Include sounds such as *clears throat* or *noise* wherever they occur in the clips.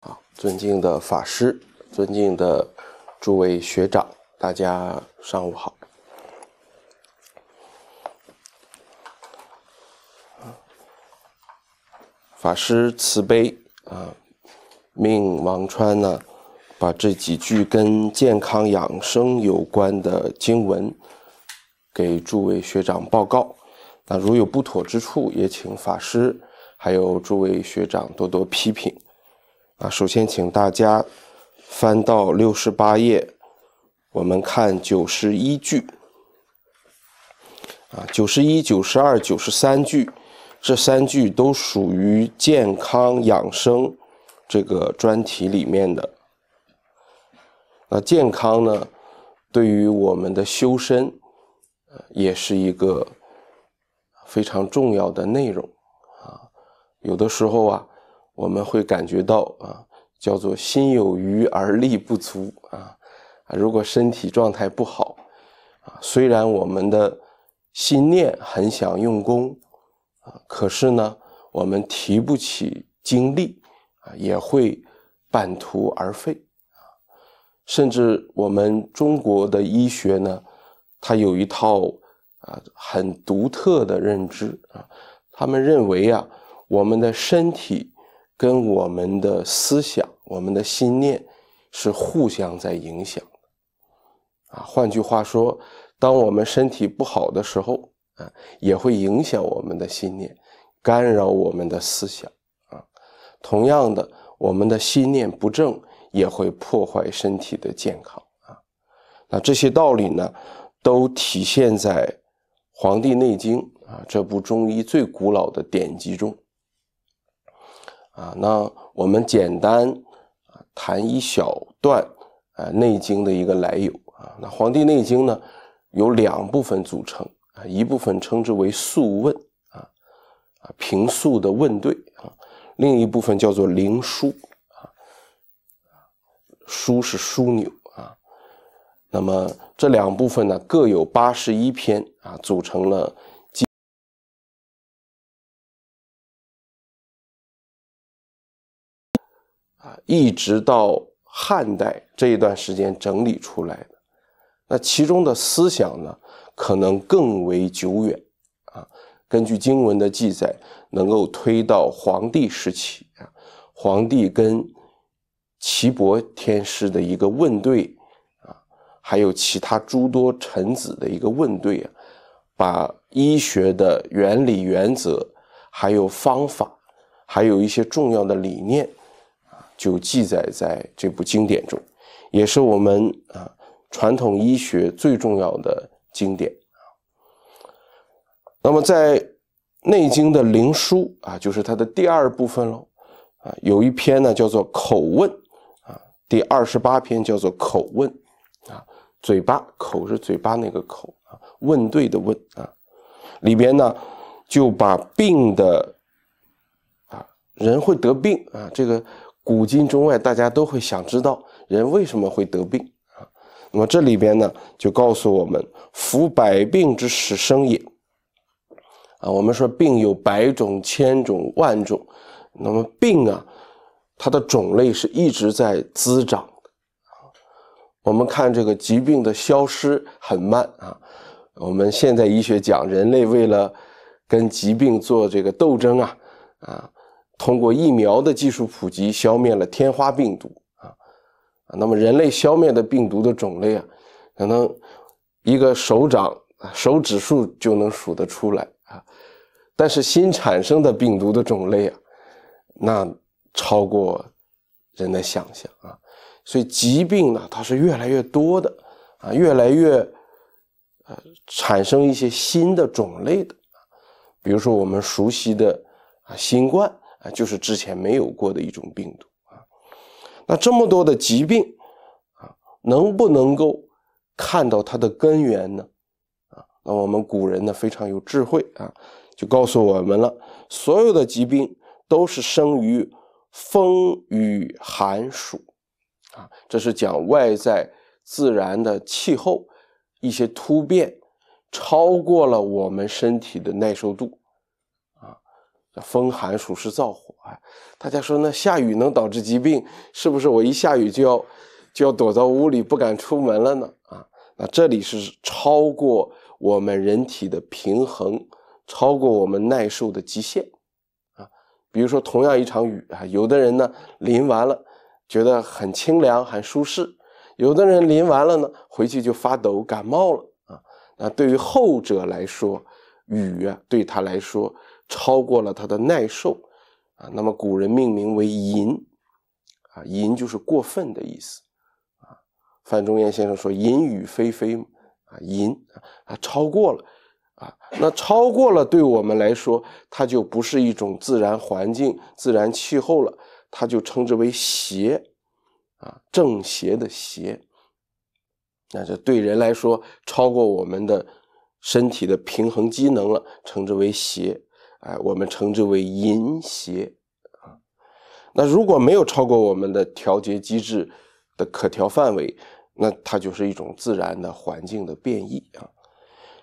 啊，尊敬的法师，尊敬的诸位学长，大家上午好。法师慈悲啊，命王川呢，把这几句跟健康养生有关的经文给诸位学长报告。那如有不妥之处，也请法师还有诸位学长多多批评。啊，首先请大家翻到六十八页，我们看九十一句。啊，九十一、九十二、九十三句，这三句都属于健康养生这个专题里面的。那健康呢，对于我们的修身，也是一个非常重要的内容。啊，有的时候啊。我们会感觉到啊，叫做心有余而力不足啊如果身体状态不好啊，虽然我们的心念很想用功啊，可是呢，我们提不起精力啊，也会半途而废啊。甚至我们中国的医学呢，它有一套啊很独特的认知啊，他们认为啊，我们的身体。跟我们的思想、我们的心念是互相在影响的啊。换句话说，当我们身体不好的时候啊，也会影响我们的心念，干扰我们的思想啊。同样的，我们的心念不正也会破坏身体的健康啊。那这些道理呢，都体现在《黄帝内经》啊这部中医最古老的典籍中。啊，那我们简单啊谈一小段啊《内经》的一个来由啊。那《黄帝内经》呢，有两部分组成啊，一部分称之为“素问”啊啊，平素的问对啊，另一部分叫做“灵枢”啊啊，枢是枢纽啊。那么这两部分呢，各有八十一篇啊，组成了。一直到汉代这一段时间整理出来的，那其中的思想呢，可能更为久远，啊，根据经文的记载，能够推到黄帝时期啊，黄帝跟岐伯天师的一个问对，啊，还有其他诸多臣子的一个问对啊，把医学的原理、原则，还有方法，还有一些重要的理念。就记载在这部经典中，也是我们啊传统医学最重要的经典啊。那么在《内经》的灵书啊，就是它的第二部分喽啊，有一篇呢叫做《口问》啊，第二十八篇叫做《口问》啊，嘴巴口是嘴巴那个口啊，问对的问啊，里边呢就把病的啊，人会得病啊，这个。古今中外，大家都会想知道人为什么会得病啊？那么这里边呢，就告诉我们：夫百病之始生也。啊，我们说病有百种、千种、万种，那么病啊，它的种类是一直在滋长的。啊，我们看这个疾病的消失很慢啊。我们现在医学讲，人类为了跟疾病做这个斗争啊，啊。通过疫苗的技术普及，消灭了天花病毒啊那么人类消灭的病毒的种类啊，可能一个手掌、手指数就能数得出来啊。但是新产生的病毒的种类啊，那超过人的想象啊！所以疾病呢，它是越来越多的啊，越来越呃，产生一些新的种类的，比如说我们熟悉的啊，新冠。啊，就是之前没有过的一种病毒啊。那这么多的疾病啊，能不能够看到它的根源呢？啊，那我们古人呢非常有智慧啊，就告诉我们了，所有的疾病都是生于风雨寒暑啊，这是讲外在自然的气候一些突变超过了我们身体的耐受度。叫风寒暑湿燥火啊！大家说，那下雨能导致疾病，是不是我一下雨就要就要躲到屋里，不敢出门了呢？啊，那这里是超过我们人体的平衡，超过我们耐受的极限啊！比如说，同样一场雨啊，有的人呢淋完了觉得很清凉、很舒适，有的人淋完了呢回去就发抖、感冒了啊！那对于后者来说，雨对他来说。超过了他的耐受，啊，那么古人命名为淫，啊，淫就是过分的意思，啊，范仲淹先生说淫雨霏霏，啊，淫，啊，超过了，啊，那超过了对我们来说，它就不是一种自然环境、自然气候了，它就称之为邪，啊，正邪的邪，那这对人来说，超过我们的身体的平衡机能了，称之为邪。哎，我们称之为淫邪啊。那如果没有超过我们的调节机制的可调范围，那它就是一种自然的环境的变异啊。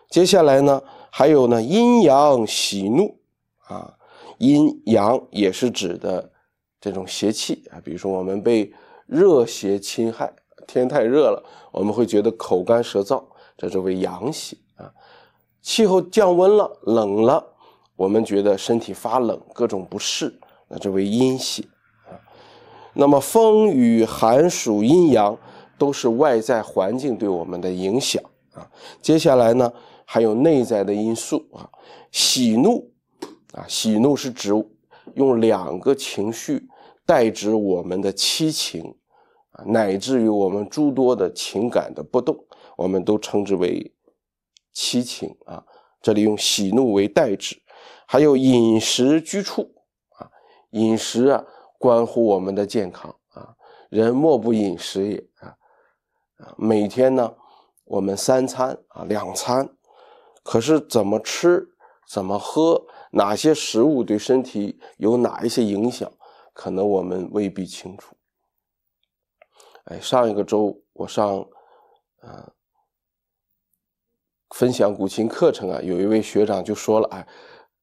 接下来呢，还有呢，阴阳喜怒啊。阴阳也是指的这种邪气啊。比如说我们被热邪侵害，天太热了，我们会觉得口干舌燥，这是为阳邪啊。气候降温了，冷了。我们觉得身体发冷，各种不适，那这为阴邪啊。那么风与寒暑阴阳，都是外在环境对我们的影响啊。接下来呢，还有内在的因素啊，喜怒啊，喜怒是指用两个情绪代指我们的七情啊，乃至于我们诸多的情感的波动，我们都称之为七情啊。这里用喜怒为代指。还有饮食居处啊，饮食啊，关乎我们的健康啊。人莫不饮食也啊啊！每天呢，我们三餐啊，两餐，可是怎么吃、怎么喝，哪些食物对身体有哪一些影响，可能我们未必清楚。哎，上一个周我上啊，分享古琴课程啊，有一位学长就说了哎。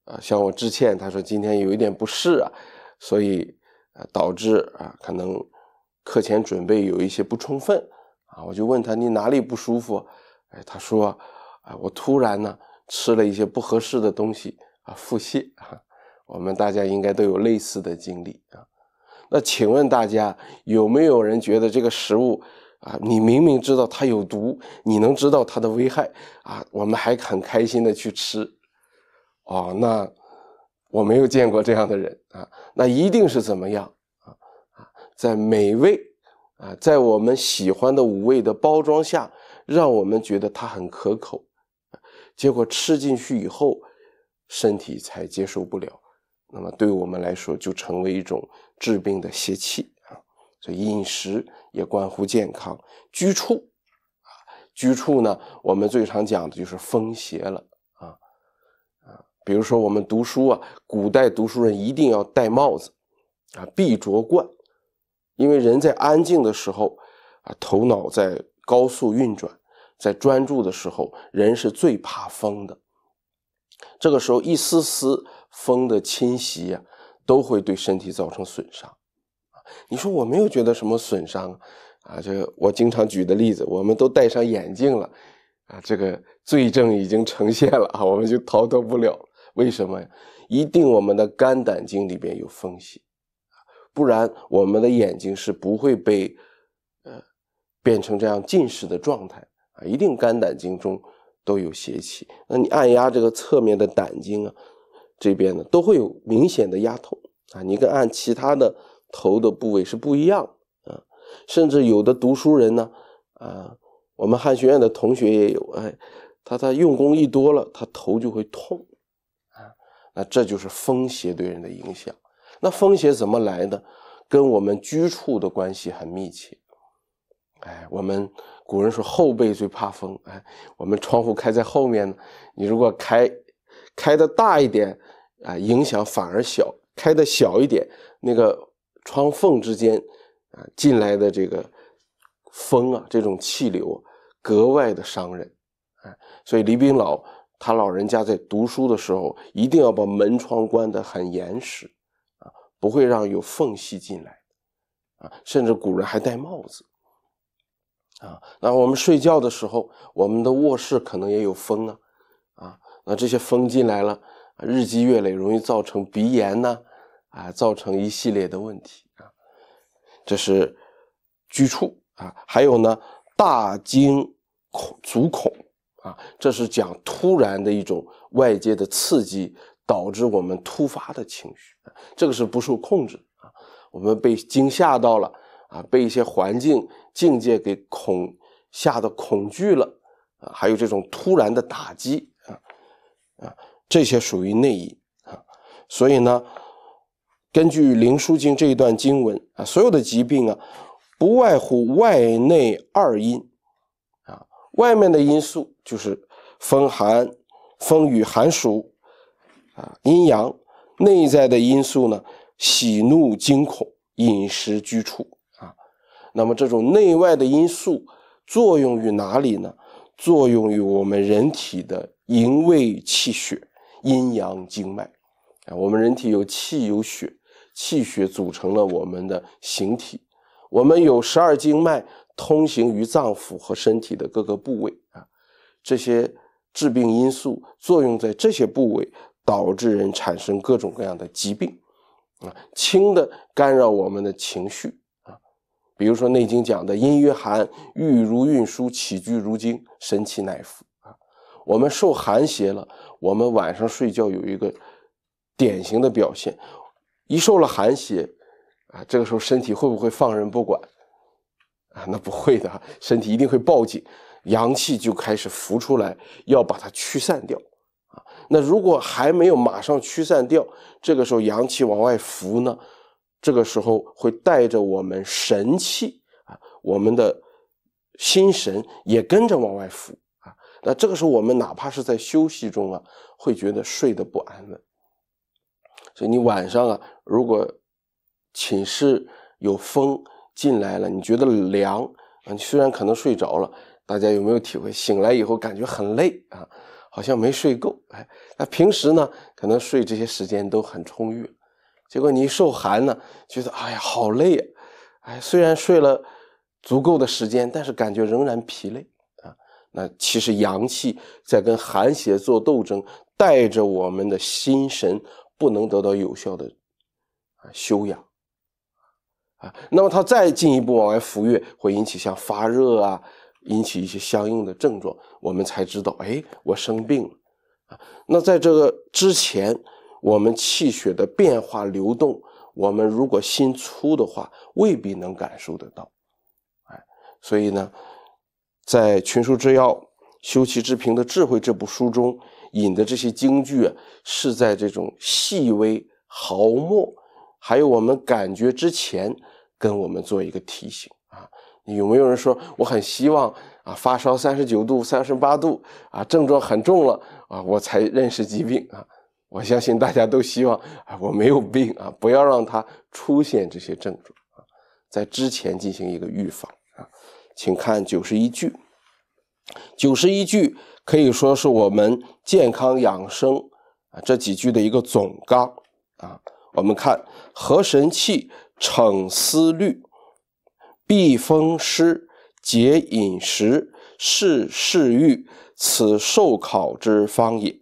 啊，向我致歉。他说今天有一点不适啊，所以啊，导致啊，可能课前准备有一些不充分啊。我就问他你哪里不舒服？哎，他说啊，我突然呢吃了一些不合适的东西啊，腹泻啊。我们大家应该都有类似的经历啊。那请问大家有没有人觉得这个食物啊，你明明知道它有毒，你能知道它的危害啊，我们还很开心的去吃？哦，那我没有见过这样的人啊，那一定是怎么样啊？啊，在美味啊，在我们喜欢的五味的包装下，让我们觉得它很可口，结果吃进去以后，身体才接受不了。那么对我们来说，就成为一种治病的邪气啊。所以饮食也关乎健康。居处啊，居处呢，我们最常讲的就是风邪了。比如说，我们读书啊，古代读书人一定要戴帽子，啊，必着冠，因为人在安静的时候，啊，头脑在高速运转，在专注的时候，人是最怕风的。这个时候，一丝丝风的侵袭呀，都会对身体造成损伤。你说我没有觉得什么损伤啊？啊，这我经常举的例子，我们都戴上眼镜了，啊，这个罪证已经呈现了啊，我们就逃脱不了了。为什么？呀？一定我们的肝胆经里边有缝隙，不然我们的眼睛是不会被，呃，变成这样近视的状态啊！一定肝胆经中都有邪气。那你按压这个侧面的胆经啊，这边呢都会有明显的压痛啊！你跟按其他的头的部位是不一样啊。甚至有的读书人呢，啊，我们汉学院的同学也有哎，他他用功一多了，他头就会痛。那这就是风邪对人的影响。那风邪怎么来的？跟我们居处的关系很密切。哎，我们古人说后背最怕风。哎，我们窗户开在后面呢，你如果开开的大一点，啊，影响反而小；开的小一点，那个窗缝之间，啊，进来的这个风啊，这种气流格外的伤人。哎，所以李冰老。他老人家在读书的时候，一定要把门窗关得很严实，啊，不会让有缝隙进来，啊，甚至古人还戴帽子，啊，那我们睡觉的时候，我们的卧室可能也有风呢，啊，那这些风进来了，日积月累，容易造成鼻炎呢，啊，造成一系列的问题啊，这是居处啊，还有呢，大惊恐足恐。啊，这是讲突然的一种外界的刺激，导致我们突发的情绪，这个是不受控制啊。我们被惊吓到了啊，被一些环境境界给恐吓的恐惧了啊，还有这种突然的打击啊啊，这些属于内因啊。所以呢，根据《灵枢经》这一段经文啊，所有的疾病啊，不外乎外内二因。外面的因素就是风寒、风雨寒暑，啊，阴阳；内在的因素呢，喜怒惊恐、饮食居处，啊，那么这种内外的因素作用于哪里呢？作用于我们人体的营卫气血、阴阳经脉，啊，我们人体有气有血，气血组成了我们的形体，我们有十二经脉。通行于脏腑和身体的各个部位啊，这些致病因素作用在这些部位，导致人产生各种各样的疾病，啊，轻的干扰我们的情绪啊，比如说《内经》讲的“阴遇寒，郁如运输，起居如惊，神气乃服”啊，我们受寒邪了，我们晚上睡觉有一个典型的表现，一受了寒邪啊，这个时候身体会不会放任不管？啊，那不会的，身体一定会报警，阳气就开始浮出来，要把它驱散掉。啊，那如果还没有马上驱散掉，这个时候阳气往外浮呢，这个时候会带着我们神气啊，我们的心神也跟着往外浮。啊，那这个时候我们哪怕是在休息中啊，会觉得睡得不安稳。所以你晚上啊，如果寝室有风。进来了，你觉得凉啊？你虽然可能睡着了，大家有没有体会？醒来以后感觉很累啊，好像没睡够。哎，那平时呢，可能睡这些时间都很充裕，结果你一受寒呢，觉得哎呀好累啊！哎，虽然睡了足够的时间，但是感觉仍然疲累啊。那其实阳气在跟寒邪做斗争，带着我们的心神不能得到有效的啊修养。那么它再进一步往外浮越，会引起像发热啊，引起一些相应的症状，我们才知道，哎，我生病了啊。那在这个之前，我们气血的变化流动，我们如果心粗的话，未必能感受得到。哎，所以呢，在《群书之要》《修齐治平》的智慧这部书中引的这些剧啊，是在这种细微毫末，还有我们感觉之前。跟我们做一个提醒啊，有没有人说我很希望啊发烧三十九度三十八度啊症状很重了啊我才认识疾病啊我相信大家都希望啊我没有病啊不要让它出现这些症状啊在之前进行一个预防啊请看九十一句九十一句可以说是我们健康养生啊这几句的一个总纲啊我们看和神气。逞思虑，避风湿，节饮食，适嗜欲，此受考之方也。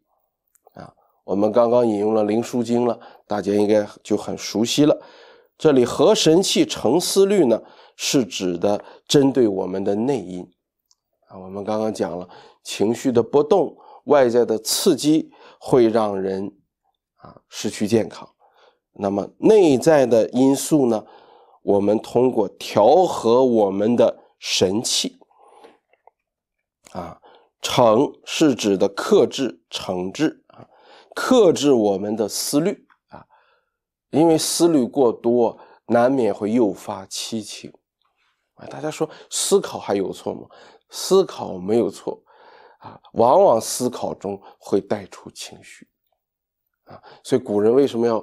啊，我们刚刚引用了《灵枢经》了，大家应该就很熟悉了。这里和神气成思虑呢，是指的针对我们的内因。啊，我们刚刚讲了情绪的波动，外在的刺激会让人啊失去健康。那么内在的因素呢？我们通过调和我们的神气，啊，惩是指的克制、惩治啊，克制我们的思虑啊，因为思虑过多，难免会诱发七情啊。大家说思考还有错吗？思考没有错啊，往往思考中会带出情绪啊，所以古人为什么要？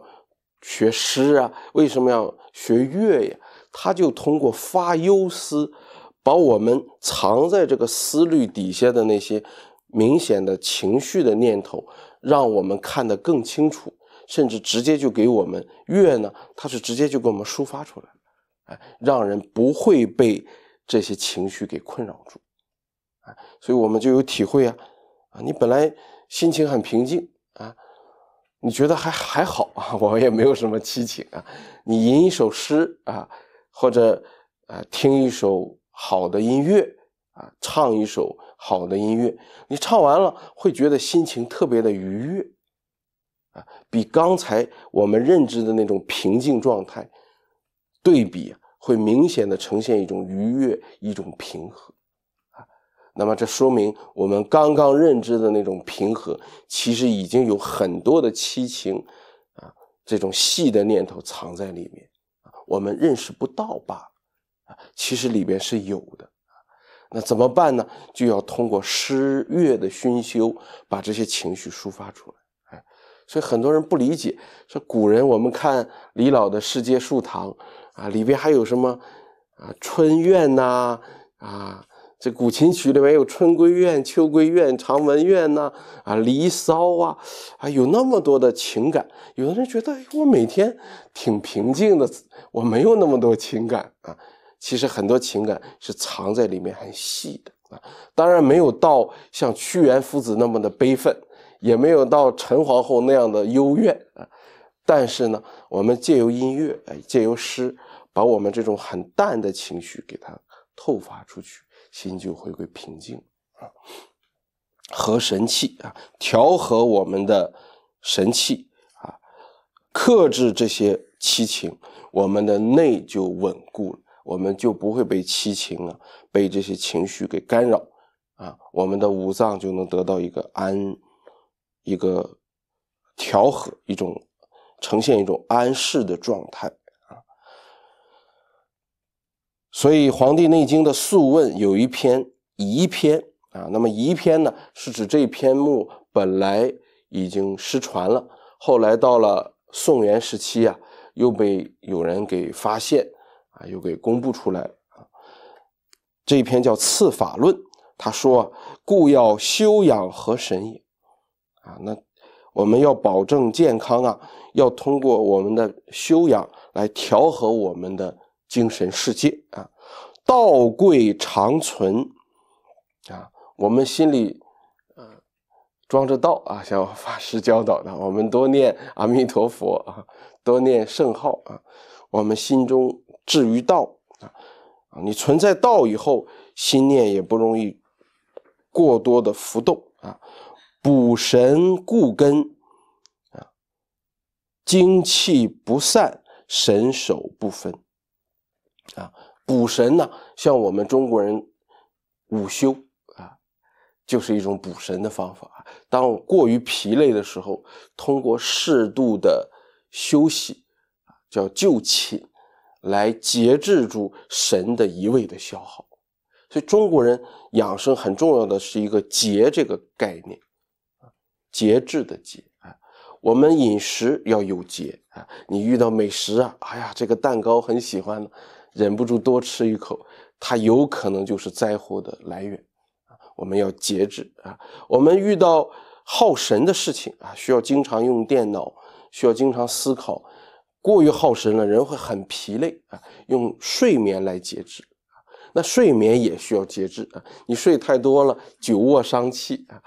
学诗啊，为什么要学乐呀？他就通过发忧思，把我们藏在这个思虑底下的那些明显的情绪的念头，让我们看得更清楚，甚至直接就给我们乐呢？它是直接就给我们抒发出来了，哎，让人不会被这些情绪给困扰住，哎，所以我们就有体会啊，啊，你本来心情很平静。你觉得还还好啊？*laughs* 我也没有什么激情啊。你吟一首诗啊，或者啊听一首好的音乐啊，唱一首好的音乐，你唱完了会觉得心情特别的愉悦啊，比刚才我们认知的那种平静状态对比会明显的呈现一种愉悦，一种平和。那么这说明我们刚刚认知的那种平和，其实已经有很多的七情啊，这种细的念头藏在里面，我们认识不到罢了啊。其实里边是有的啊。那怎么办呢？就要通过诗乐的熏修，把这些情绪抒发出来。哎，所以很多人不理解，说古人我们看李老的世界树堂啊，里边还有什么啊春怨呐啊。这古琴曲里面有《春闺怨》《秋闺怨》《长门怨》呐，啊，《离骚》啊，啊，有那么多的情感。有的人觉得我每天挺平静的，我没有那么多情感啊。其实很多情感是藏在里面很细的啊。当然没有到像屈原夫子那么的悲愤，也没有到陈皇后那样的幽怨啊。但是呢，我们借由音乐，哎，借由诗，把我们这种很淡的情绪给它透发出去。心就回归平静啊，和神气啊，调和我们的神气啊，克制这些七情，我们的内就稳固了，我们就不会被七情啊，被这些情绪给干扰啊，我们的五脏就能得到一个安，一个调和，一种呈现一种安适的状态。所以，《黄帝内经》的《素问》有一篇遗篇啊，那么遗篇呢，是指这篇目本来已经失传了，后来到了宋元时期啊，又被有人给发现啊，又给公布出来了。这篇叫《次法论》，他说：“故要修养和神也啊，那我们要保证健康啊，要通过我们的修养来调和我们的。”精神世界啊，道贵常存啊，我们心里啊装着道啊，像法师教导的，我们多念阿弥陀佛啊，多念圣号啊，我们心中至于道啊啊，你存在道以后，心念也不容易过多的浮动啊，补神固根啊，精气不散，神守不分。啊，补神呢？像我们中国人午休啊，就是一种补神的方法当当过于疲累的时候，通过适度的休息啊，叫就寝，来节制住神的一味的消耗。所以中国人养生很重要的是一个节这个概念啊，节制的节啊。我们饮食要有节啊，你遇到美食啊，哎呀，这个蛋糕很喜欢。忍不住多吃一口，它有可能就是灾祸的来源啊！我们要节制啊！我们遇到耗神的事情啊，需要经常用电脑，需要经常思考，过于耗神了，人会很疲累啊！用睡眠来节制啊，那睡眠也需要节制啊！你睡太多了，久卧伤气啊，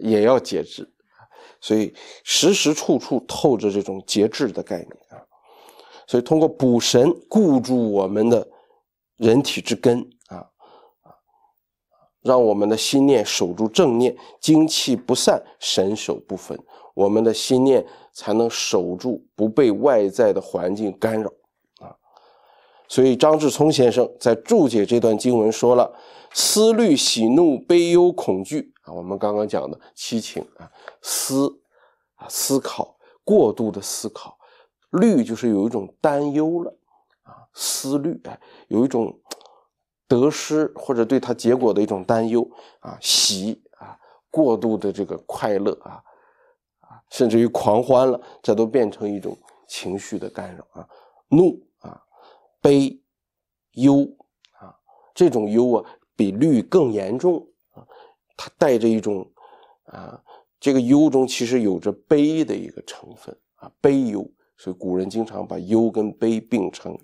也要节制啊！所以时时处处透着这种节制的概念啊！所以，通过补神固住我们的人体之根啊，啊，让我们的心念守住正念，精气不散，神守不分，我们的心念才能守住，不被外在的环境干扰啊。所以，张志聪先生在注解这段经文说了：思虑、喜怒、悲忧、恐惧啊，我们刚刚讲的七情啊，思啊，思考过度的思考。虑就是有一种担忧了，啊，思虑哎，有一种得失或者对它结果的一种担忧啊，喜啊，过度的这个快乐啊，啊，甚至于狂欢了，这都变成一种情绪的干扰啊，怒啊，悲忧啊，这种忧啊比虑更严重啊，它带着一种啊，这个忧中其实有着悲的一个成分啊，悲忧。所以古人经常把忧跟悲并称，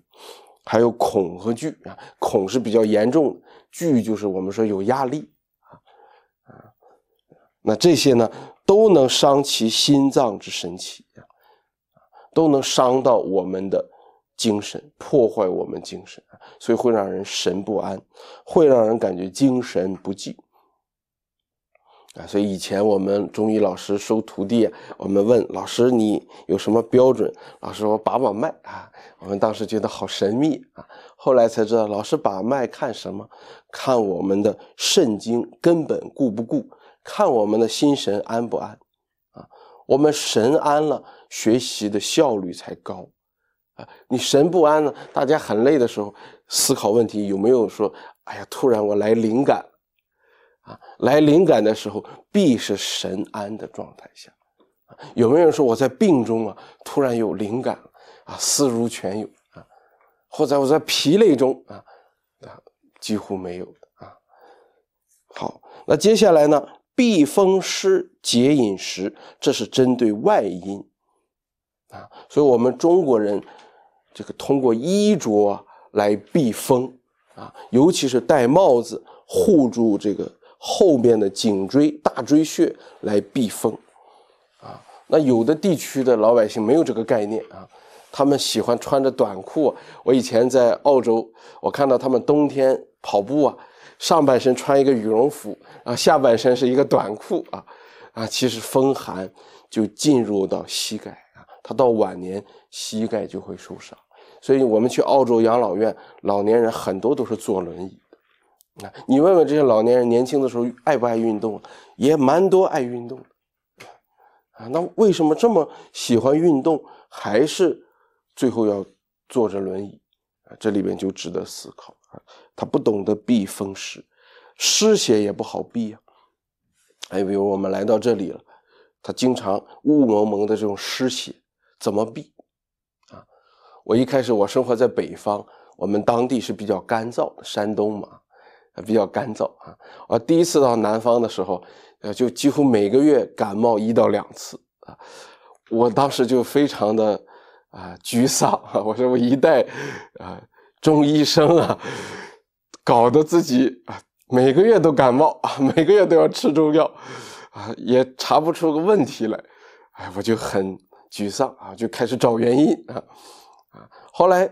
还有恐和惧啊，恐是比较严重的，惧就是我们说有压力啊啊，那这些呢都能伤其心脏之神奇啊，都能伤到我们的精神，破坏我们精神，所以会让人神不安，会让人感觉精神不济。啊，所以以前我们中医老师收徒弟，我们问老师你有什么标准？老师说把把脉啊，我们当时觉得好神秘啊，后来才知道老师把脉看什么？看我们的肾经根本固不固，看我们的心神安不安，啊，我们神安了，学习的效率才高，啊，你神不安呢，大家很累的时候思考问题有没有说，哎呀，突然我来灵感。啊，来灵感的时候必是神安的状态下，有没有人说我在病中啊，突然有灵感了啊，思如泉涌啊，或者我在疲累中啊啊，几乎没有啊。好，那接下来呢，避风湿节饮食，这是针对外因啊，所以我们中国人这个通过衣着来避风啊，尤其是戴帽子护住这个。后面的颈椎、大椎穴来避风，啊，那有的地区的老百姓没有这个概念啊，他们喜欢穿着短裤。我以前在澳洲，我看到他们冬天跑步啊，上半身穿一个羽绒服啊，下半身是一个短裤啊，啊，其实风寒就进入到膝盖啊，他到晚年膝盖就会受伤，所以我们去澳洲养老院，老年人很多都是坐轮椅。你问问这些老年人，年轻的时候爱不爱运动，也蛮多爱运动的啊。那为什么这么喜欢运动，还是最后要坐着轮椅啊？这里边就值得思考啊。他不懂得避风湿，湿邪也不好避呀。哎，比如我们来到这里了，他经常雾蒙蒙的这种湿邪怎么避啊？我一开始我生活在北方，我们当地是比较干燥，的，山东嘛。比较干燥啊，我第一次到南方的时候，呃，就几乎每个月感冒一到两次啊，我当时就非常的啊沮丧啊，我说我一代啊中医生啊，搞得自己啊每个月都感冒啊，每个月都要吃中药啊，也查不出个问题来，哎，我就很沮丧啊，就开始找原因啊，啊，后来。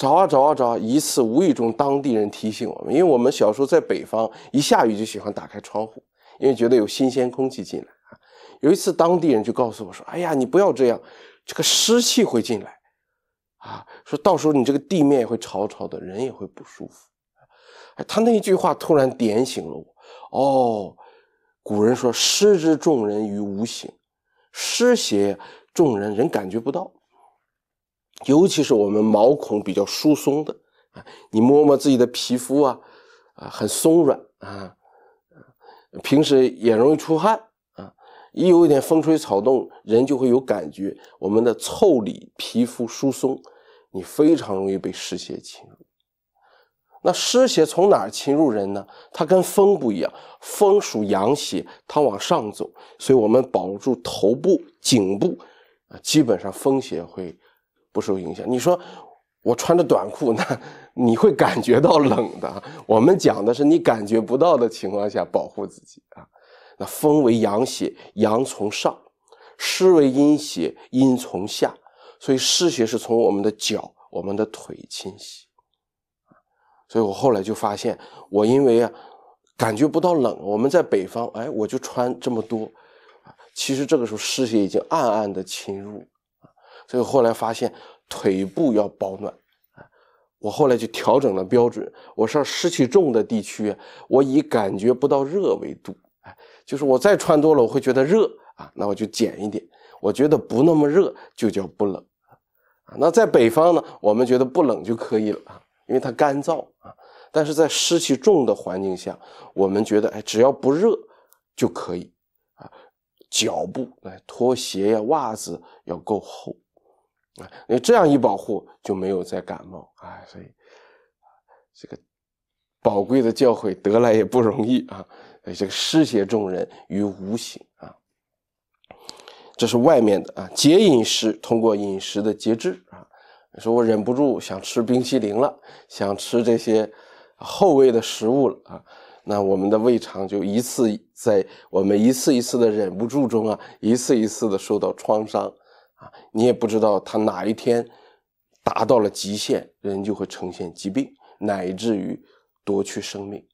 找啊找啊找！一次无意中，当地人提醒我们，因为我们小时候在北方，一下雨就喜欢打开窗户，因为觉得有新鲜空气进来啊。有一次，当地人就告诉我说：“哎呀，你不要这样，这个湿气会进来啊。”说到时候你这个地面会潮潮的，人也会不舒服。哎，他那一句话突然点醒了我。哦，古人说“湿之众人于无形，湿邪众人人感觉不到。”尤其是我们毛孔比较疏松的啊，你摸摸自己的皮肤啊，啊很松软啊，平时也容易出汗啊，一有一点风吹草动，人就会有感觉。我们的腠理皮肤疏松，你非常容易被湿邪侵入。那湿邪从哪儿侵入人呢？它跟风不一样，风属阳邪，它往上走，所以我们保住头部、颈部啊，基本上风邪会。不受影响。你说我穿着短裤那 *laughs* 你会感觉到冷的。我们讲的是你感觉不到的情况下保护自己啊。那风为阳邪，阳从上；湿为阴邪，阴从下。所以湿邪是从我们的脚、我们的腿侵袭。所以我后来就发现，我因为啊感觉不到冷，我们在北方，哎，我就穿这么多啊。其实这个时候湿邪已经暗暗的侵入。所以后来发现腿部要保暖啊，我后来就调整了标准。我上湿气重的地区，我以感觉不到热为度，哎，就是我再穿多了我会觉得热啊，那我就减一点。我觉得不那么热就叫不冷啊。那在北方呢，我们觉得不冷就可以了啊，因为它干燥啊。但是在湿气重的环境下，我们觉得哎，只要不热就可以啊。脚部哎，拖鞋呀、袜子要够厚。那这样一保护就没有再感冒啊，所以这个宝贵的教诲得来也不容易啊。这个施解众人于无形啊，这是外面的啊。节饮食，通过饮食的节制啊，说我忍不住想吃冰淇淋了，想吃这些厚味的食物了啊，那我们的胃肠就一次在我们一次一次的忍不住中啊，一次一次的受到创伤。啊，你也不知道他哪一天达到了极限，人就会呈现疾病，乃至于夺去生命。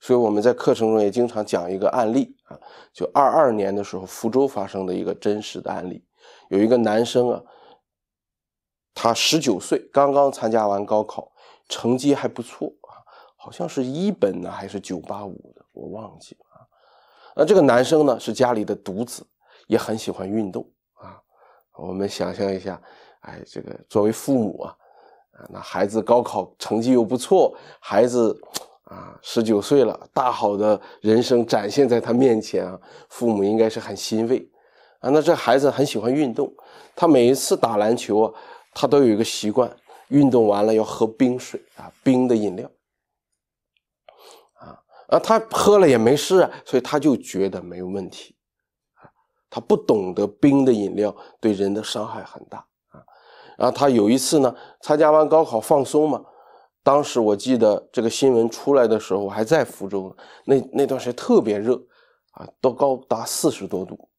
所以我们在课程中也经常讲一个案例啊，就二二年的时候福州发生的一个真实的案例，有一个男生啊，他十九岁，刚刚参加完高考，成绩还不错啊，好像是一本呢，还是九八五的，我忘记了啊。那这个男生呢是家里的独子，也很喜欢运动。我们想象一下，哎，这个作为父母啊，啊，那孩子高考成绩又不错，孩子啊，十九岁了，大好的人生展现在他面前啊，父母应该是很欣慰啊。那这孩子很喜欢运动，他每一次打篮球啊，他都有一个习惯，运动完了要喝冰水啊，冰的饮料啊，啊，他喝了也没事啊，所以他就觉得没有问题。他不懂得冰的饮料对人的伤害很大啊！然后他有一次呢，参加完高考放松嘛，当时我记得这个新闻出来的时候还在福州呢。那那段时间特别热啊，都高达四十多度。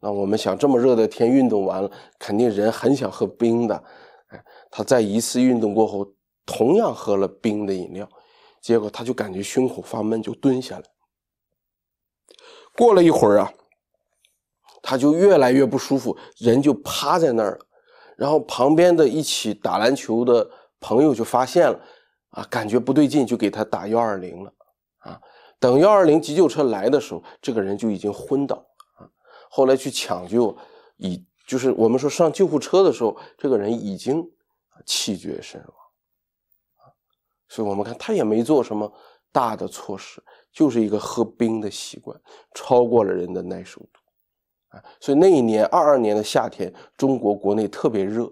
那我们想这么热的天运动完了，肯定人很想喝冰的。哎，他在一次运动过后，同样喝了冰的饮料，结果他就感觉胸口发闷，就蹲下来。过了一会儿啊。他就越来越不舒服，人就趴在那儿了。然后旁边的一起打篮球的朋友就发现了，啊，感觉不对劲，就给他打幺二零了。啊，等幺二零急救车来的时候，这个人就已经昏倒。啊，后来去抢救，已就是我们说上救护车的时候，这个人已经气绝身亡。啊，所以我们看他也没做什么大的措施，就是一个喝冰的习惯超过了人的耐受度。所以那一年二二年的夏天，中国国内特别热，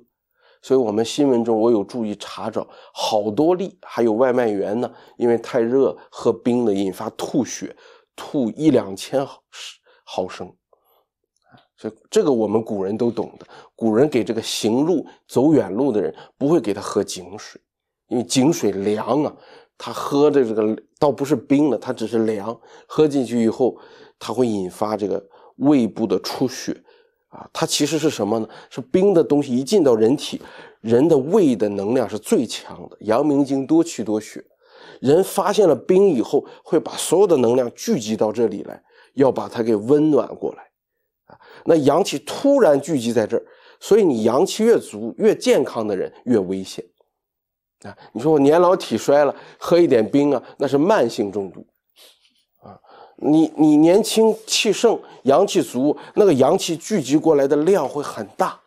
所以我们新闻中我有注意查找好多例，还有外卖员呢，因为太热喝冰的引发吐血，吐一两千毫毫升。所以这个我们古人都懂的，古人给这个行路走远路的人不会给他喝井水，因为井水凉啊，他喝的这个倒不是冰的，他只是凉，喝进去以后他会引发这个。胃部的出血，啊，它其实是什么呢？是冰的东西一进到人体，人的胃的能量是最强的，阳明经多气多血。人发现了冰以后，会把所有的能量聚集到这里来，要把它给温暖过来，啊，那阳气突然聚集在这儿，所以你阳气越足、越健康的人越危险，啊，你说我年老体衰了，喝一点冰啊，那是慢性中毒。你你年轻气盛，阳气足，那个阳气聚集过来的量会很大，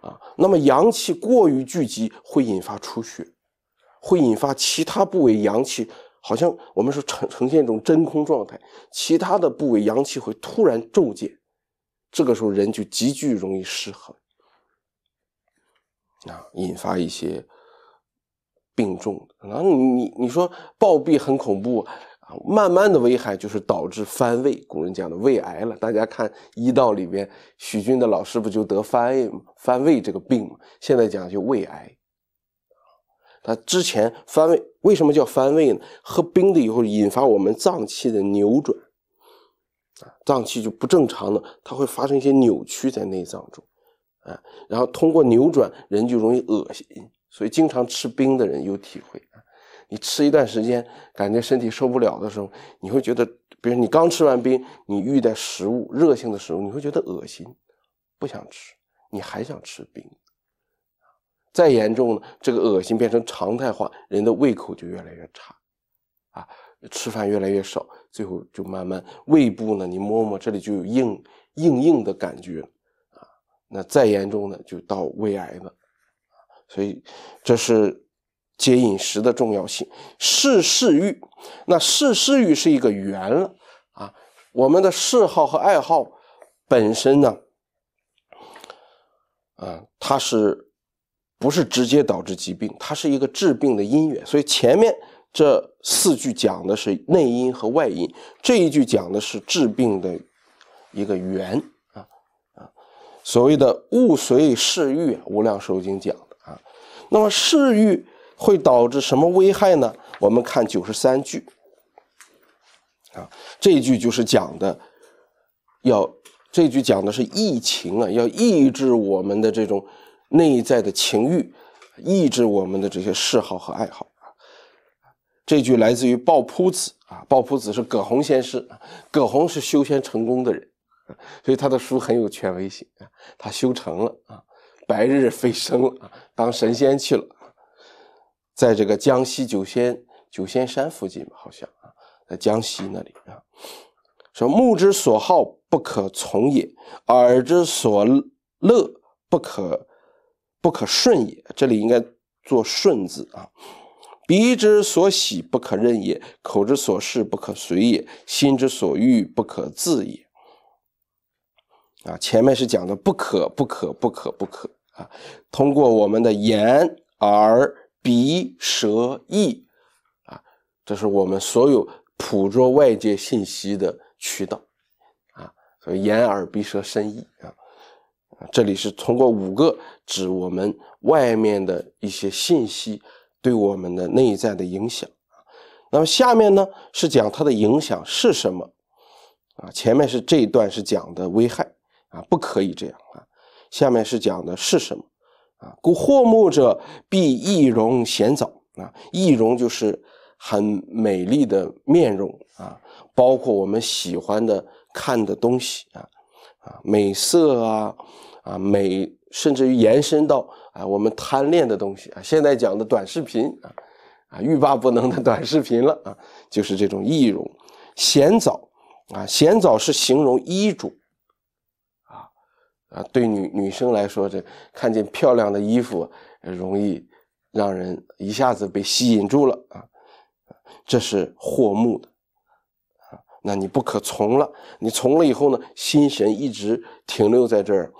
啊，那么阳气过于聚集会引发出血，会引发其他部位阳气好像我们说呈呈现一种真空状态，其他的部位阳气会突然骤减，这个时候人就极具容易失衡，啊，引发一些病重，然后你你说暴毙很恐怖。慢慢的危害就是导致翻胃，古人讲的胃癌了。大家看医道里边，许军的老师不就得翻胃吗？翻胃这个病，现在讲就胃癌。他之前翻胃，为什么叫翻胃呢？喝冰的以后引发我们脏器的扭转，脏器就不正常了，它会发生一些扭曲在内脏中，啊，然后通过扭转，人就容易恶心，所以经常吃冰的人有体会。你吃一段时间，感觉身体受不了的时候，你会觉得，比如你刚吃完冰，你遇到食物热性的时候，你会觉得恶心，不想吃，你还想吃冰。再严重了，这个恶心变成常态化，人的胃口就越来越差，啊，吃饭越来越少，最后就慢慢胃部呢，你摸摸这里就有硬硬硬的感觉，啊，那再严重呢，就到胃癌了，所以这是。节饮食的重要性，嗜嗜欲，那嗜嗜欲是一个缘了啊。我们的嗜好和爱好本身呢，啊，它是不是直接导致疾病？它是一个治病的因缘。所以前面这四句讲的是内因和外因，这一句讲的是治病的一个缘啊啊。所谓的物随嗜欲，无量寿经讲的啊。那么嗜欲。会导致什么危害呢？我们看九十三句，啊，这一句就是讲的，要这句讲的是疫情啊，要抑制我们的这种内在的情欲，抑制我们的这些嗜好和爱好。这句来自于鲍朴子啊，鲍朴子是葛洪先生，葛洪是修仙成功的人，所以他的书很有权威性啊。他修成了啊，白日飞升了啊，当神仙去了。在这个江西九仙九仙山附近吧，好像啊，在江西那里啊。说目之所好，不可从也；耳之所乐，不可不可顺也。这里应该做“顺”字啊。鼻之所喜，不可任也；口之所嗜，不可随也；心之所欲，不可自也。啊，前面是讲的不可，不可，不可，不可啊。通过我们的言而。鼻、舌、意，啊，这是我们所有捕捉外界信息的渠道，啊，所以眼、耳、鼻、舌、身、意，啊，这里是通过五个指我们外面的一些信息对我们的内在的影响。那么下面呢是讲它的影响是什么，啊，前面是这一段是讲的危害，啊，不可以这样，啊，下面是讲的是什么。啊，故祸目者必易容显藻啊！易容就是很美丽的面容啊，包括我们喜欢的看的东西啊啊，美色啊啊美，甚至于延伸到啊我们贪恋的东西啊。现在讲的短视频啊啊欲罢不能的短视频了啊，就是这种易容显藻啊，显藻是形容衣着。啊，对女女生来说，这看见漂亮的衣服，容易让人一下子被吸引住了啊，这是祸目的啊。那你不可从了，你从了以后呢，心神一直停留在这儿。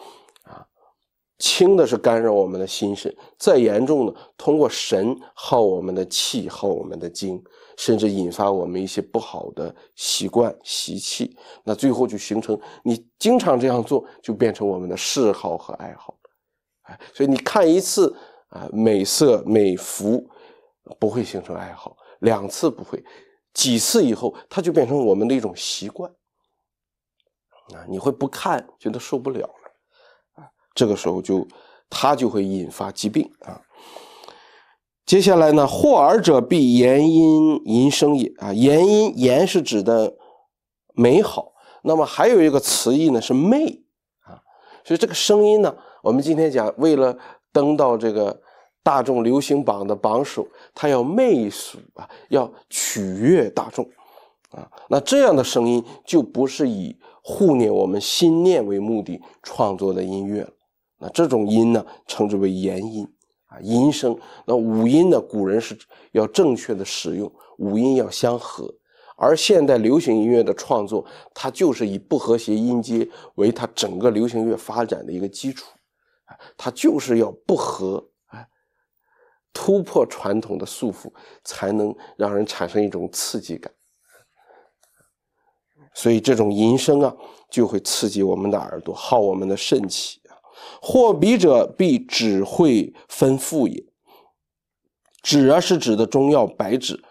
轻的是干扰我们的心神，再严重的通过神耗我们的气，耗我们的精，甚至引发我们一些不好的习惯习气，那最后就形成你经常这样做，就变成我们的嗜好和爱好。哎，所以你看一次啊，美色美服不会形成爱好，两次不会，几次以后它就变成我们的一种习惯啊，你会不看觉得受不了。这个时候就，它就会引发疾病啊。接下来呢，惑耳者必言音淫声也啊。言音言是指的美好，那么还有一个词义呢是媚啊。所以这个声音呢，我们今天讲，为了登到这个大众流行榜的榜首，他要媚俗啊，要取悦大众啊。那这样的声音就不是以护念我们心念为目的创作的音乐了。那这种音呢，称之为延音，啊，吟声。那五音呢，古人是要正确的使用五音要相合，而现代流行音乐的创作，它就是以不和谐音阶为它整个流行乐发展的一个基础，它就是要不和，突破传统的束缚，才能让人产生一种刺激感。所以这种吟声啊，就会刺激我们的耳朵，耗我们的肾气。货彼者必指会分馥也，指啊是指的中药白芷，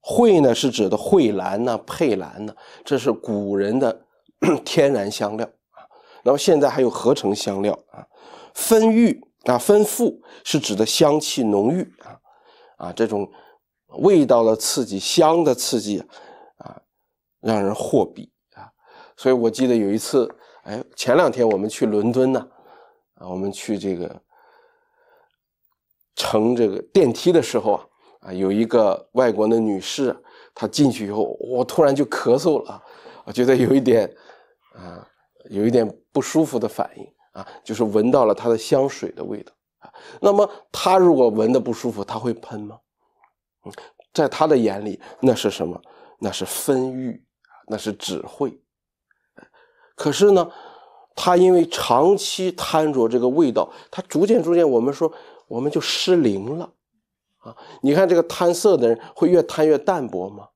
会呢是指的蕙兰呐、佩兰呐，这是古人的 *clears throat* 天然香料啊。那么现在还有合成香料啊。分郁啊，分馥是指的香气浓郁啊，啊这种味道的刺激、香的刺激啊，让人货彼啊。所以我记得有一次，哎，前两天我们去伦敦呢。啊，我们去这个乘这个电梯的时候啊，啊，有一个外国的女士，她进去以后，我突然就咳嗽了，我觉得有一点啊，有一点不舒服的反应啊，就是闻到了她的香水的味道那么她如果闻的不舒服，她会喷吗？嗯，在她的眼里，那是什么？那是分欲，那是智慧。可是呢？他因为长期贪着这个味道，他逐渐逐渐，我们说我们就失灵了，啊！你看这个贪色的人会越贪越淡薄吗？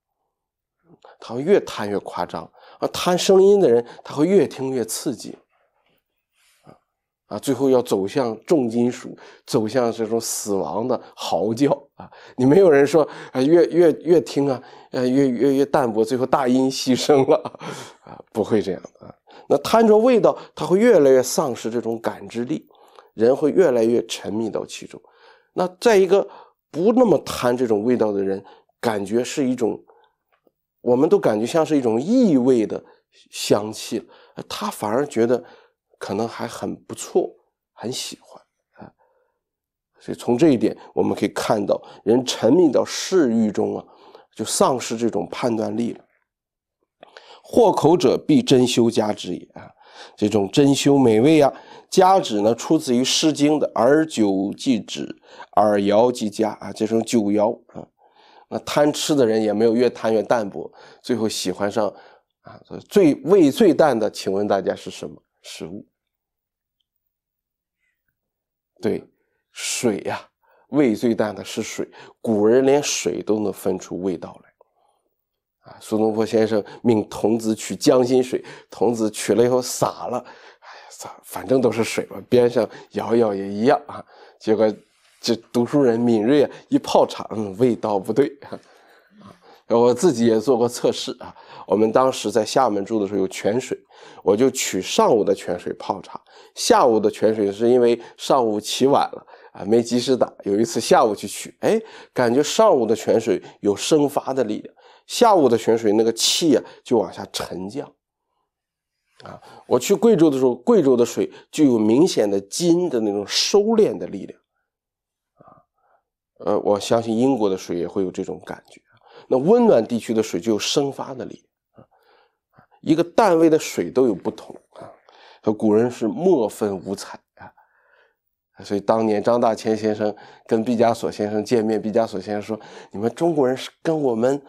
他会越贪越夸张啊！贪声音的人他会越听越刺激，啊最后要走向重金属，走向这种死亡的嚎叫啊！你没有人说啊，越越越听啊，呃，越越越淡薄，最后大音牺牲了啊，不会这样的。那贪着味道，他会越来越丧失这种感知力，人会越来越沉迷到其中。那在一个不那么贪这种味道的人，感觉是一种，我们都感觉像是一种异味的香气，他反而觉得可能还很不错，很喜欢啊。所以从这一点，我们可以看到，人沉迷到嗜欲中啊，就丧失这种判断力了。祸口者必珍馐佳之也啊，这种珍馐美味啊，佳旨呢出自于《诗经》的“而酒即止，而肴即佳”啊，这种酒肴啊，那贪吃的人也没有越贪越淡薄，最后喜欢上啊最味最淡的，请问大家是什么食物？对，水呀，味最淡的是水，古人连水都能分出味道来。啊，苏东坡先生命童子取江心水，童子取了以后洒了，哎呀，洒，反正都是水嘛，边上摇摇也一样啊。结果，这读书人敏锐一泡茶，嗯，味道不对。啊，我自己也做过测试啊。我们当时在厦门住的时候有泉水，我就取上午的泉水泡茶，下午的泉水是因为上午起晚了啊，没及时打。有一次下午去取，哎，感觉上午的泉水有生发的力量。下午的玄水，那个气啊就往下沉降，啊，我去贵州的时候，贵州的水就有明显的金的那种收敛的力量，啊，呃，我相信英国的水也会有这种感觉。那温暖地区的水就有生发的力，啊，一个单位的水都有不同啊，和古人是莫分五彩啊，所以当年张大千先生跟毕加索先生见面，毕加索先生说：“你们中国人是跟我们。”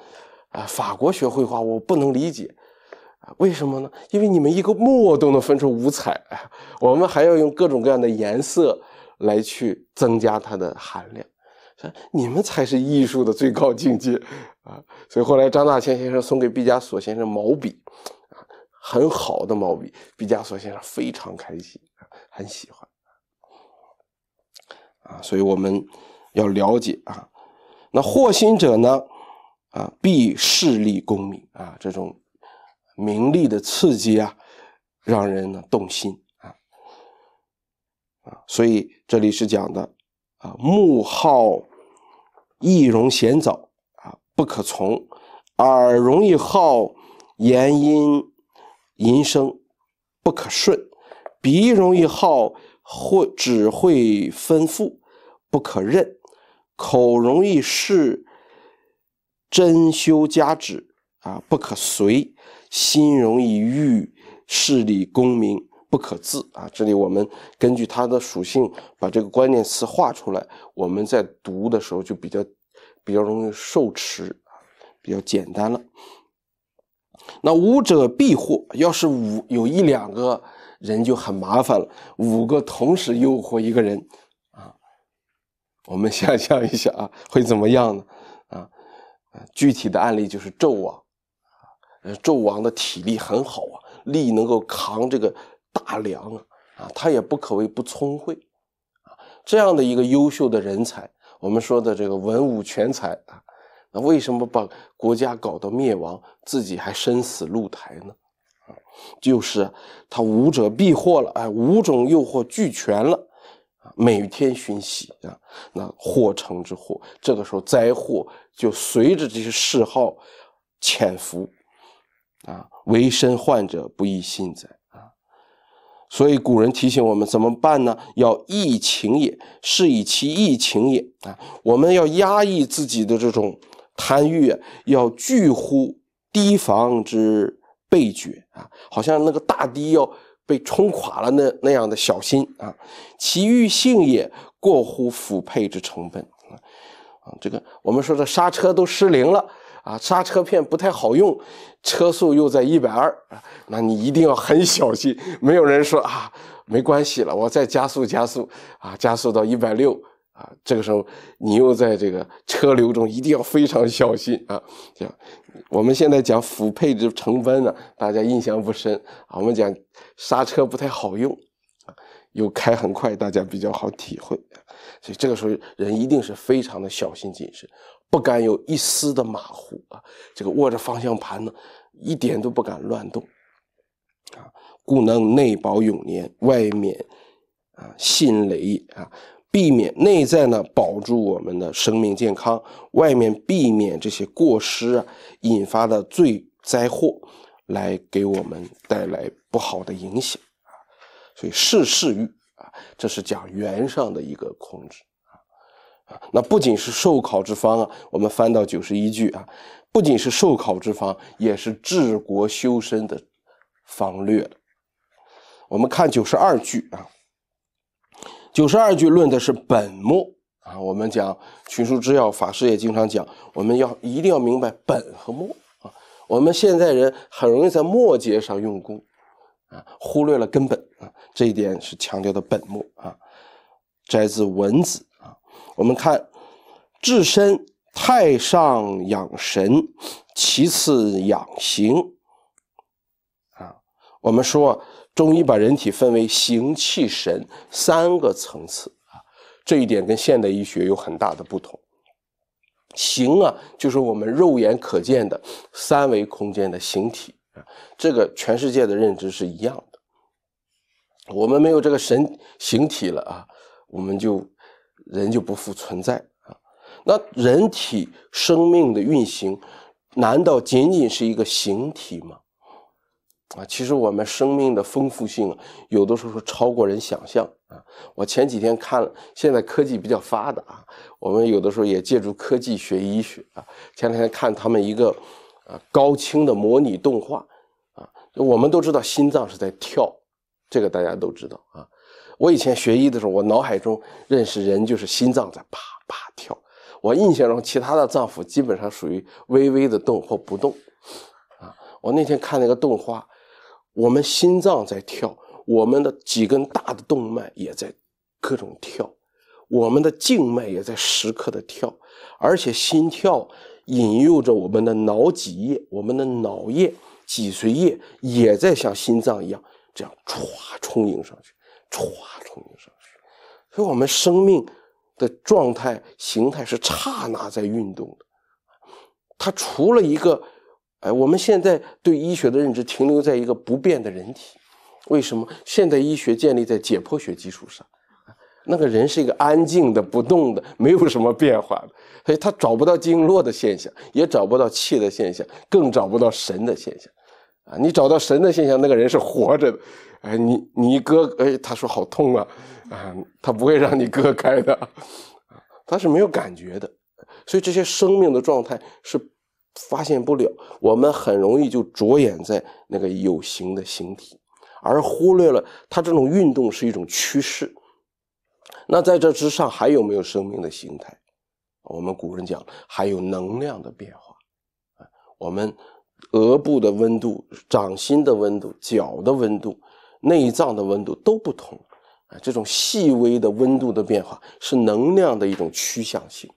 啊，法国学绘画，我不能理解，啊，为什么呢？因为你们一个墨都能分出五彩，我们还要用各种各样的颜色来去增加它的含量，以你们才是艺术的最高境界，啊，所以后来张大千先生送给毕加索先生毛笔，啊，很好的毛笔，毕加索先生非常开心，很喜欢，啊，所以我们要了解啊，那获心者呢？啊，必势利功名啊，这种名利的刺激啊，让人呢动心啊啊，所以这里是讲的啊，目好易容险早啊，不可从；耳容易好言音淫声，不可顺；鼻容易好会只会吩咐，不可认；口容易是。真修加止啊，不可随；心容易欲，势力功名不可自啊。这里我们根据它的属性，把这个关键词画出来，我们在读的时候就比较比较容易受持，比较简单了。那五者必祸，要是五有一两个人就很麻烦了，五个同时诱惑一个人啊，我们想象一下啊，会怎么样呢？具体的案例就是纣王，呃，纣王的体力很好啊，力能够扛这个大梁啊，啊，他也不可谓不聪慧，啊，这样的一个优秀的人才，我们说的这个文武全才啊，那为什么把国家搞到灭亡，自己还身死路台呢？啊，就是他五者避祸了，哎，五种诱惑俱全了。每天熏洗啊，那祸成之祸，这个时候灾祸就随着这些嗜好潜伏，啊，为身患者不宜信哉啊！所以古人提醒我们怎么办呢？要抑情也，是以其抑情也啊！我们要压抑自己的这种贪欲，要拒乎堤防之备决啊！好像那个大堤要。被冲垮了，那那样的小心啊，其欲性也过乎辅配之成本啊啊！这个我们说的刹车都失灵了啊，刹车片不太好用，车速又在一百二，那你一定要很小心。没有人说啊，没关系了，我再加速加速啊，加速到一百六。这个时候，你又在这个车流中，一定要非常小心啊！样，我们现在讲辅配置成分呢，大家印象不深啊。我们讲刹车不太好用啊，又开很快，大家比较好体会。所以这个时候人一定是非常的小心谨慎，不敢有一丝的马虎啊。这个握着方向盘呢，一点都不敢乱动啊。故能内保永年，外面啊，信雷啊。避免内在呢，保住我们的生命健康；外面避免这些过失啊引发的罪灾祸，来给我们带来不好的影响啊。所以事事欲啊，这是讲缘上的一个控制啊。那不仅是受考之方啊，我们翻到九十一句啊，不仅是受考之方，也是治国修身的方略我们看九十二句啊。九十二句论的是本末啊，我们讲《群书之要》，法师也经常讲，我们要一定要明白本和末啊。我们现在人很容易在末节上用功啊，忽略了根本啊。这一点是强调的本末啊。摘自《文子》啊，我们看，至身太上养神，其次养形啊。我们说。中医把人体分为形、气、神三个层次啊，这一点跟现代医学有很大的不同。形啊，就是我们肉眼可见的三维空间的形体啊，这个全世界的认知是一样的。我们没有这个神形体了啊，我们就人就不复存在啊。那人体生命的运行，难道仅仅是一个形体吗？啊，其实我们生命的丰富性，有的时候是超过人想象啊！我前几天看了，现在科技比较发达，我们有的时候也借助科技学医学啊。前两天看他们一个，呃，高清的模拟动画，啊，我们都知道心脏是在跳，这个大家都知道啊。我以前学医的时候，我脑海中认识人就是心脏在啪啪跳，我印象中其他的脏腑基本上属于微微的动或不动，啊，我那天看那个动画。我们心脏在跳，我们的几根大的动脉也在各种跳，我们的静脉也在时刻的跳，而且心跳引诱着我们的脑脊液、我们的脑液、脊髓液也在像心脏一样这样唰充盈上去，唰充盈上去。所以，我们生命的状态形态是刹那在运动的，它除了一个。哎，我们现在对医学的认知停留在一个不变的人体，为什么现代医学建立在解剖学基础上？那个人是一个安静的、不动的、没有什么变化的，所以他找不到经络的现象，也找不到气的现象，更找不到神的现象。啊，你找到神的现象，那个人是活着的。哎，你你割，哎，他说好痛啊，啊，他不会让你割开的，*laughs* 他是没有感觉的，所以这些生命的状态是。发现不了，我们很容易就着眼在那个有形的形体，而忽略了它这种运动是一种趋势。那在这之上还有没有生命的形态？我们古人讲还有能量的变化啊。我们额部的温度、掌心的温度、脚的温度、内脏的温度都不同啊。这种细微的温度的变化是能量的一种趋向性。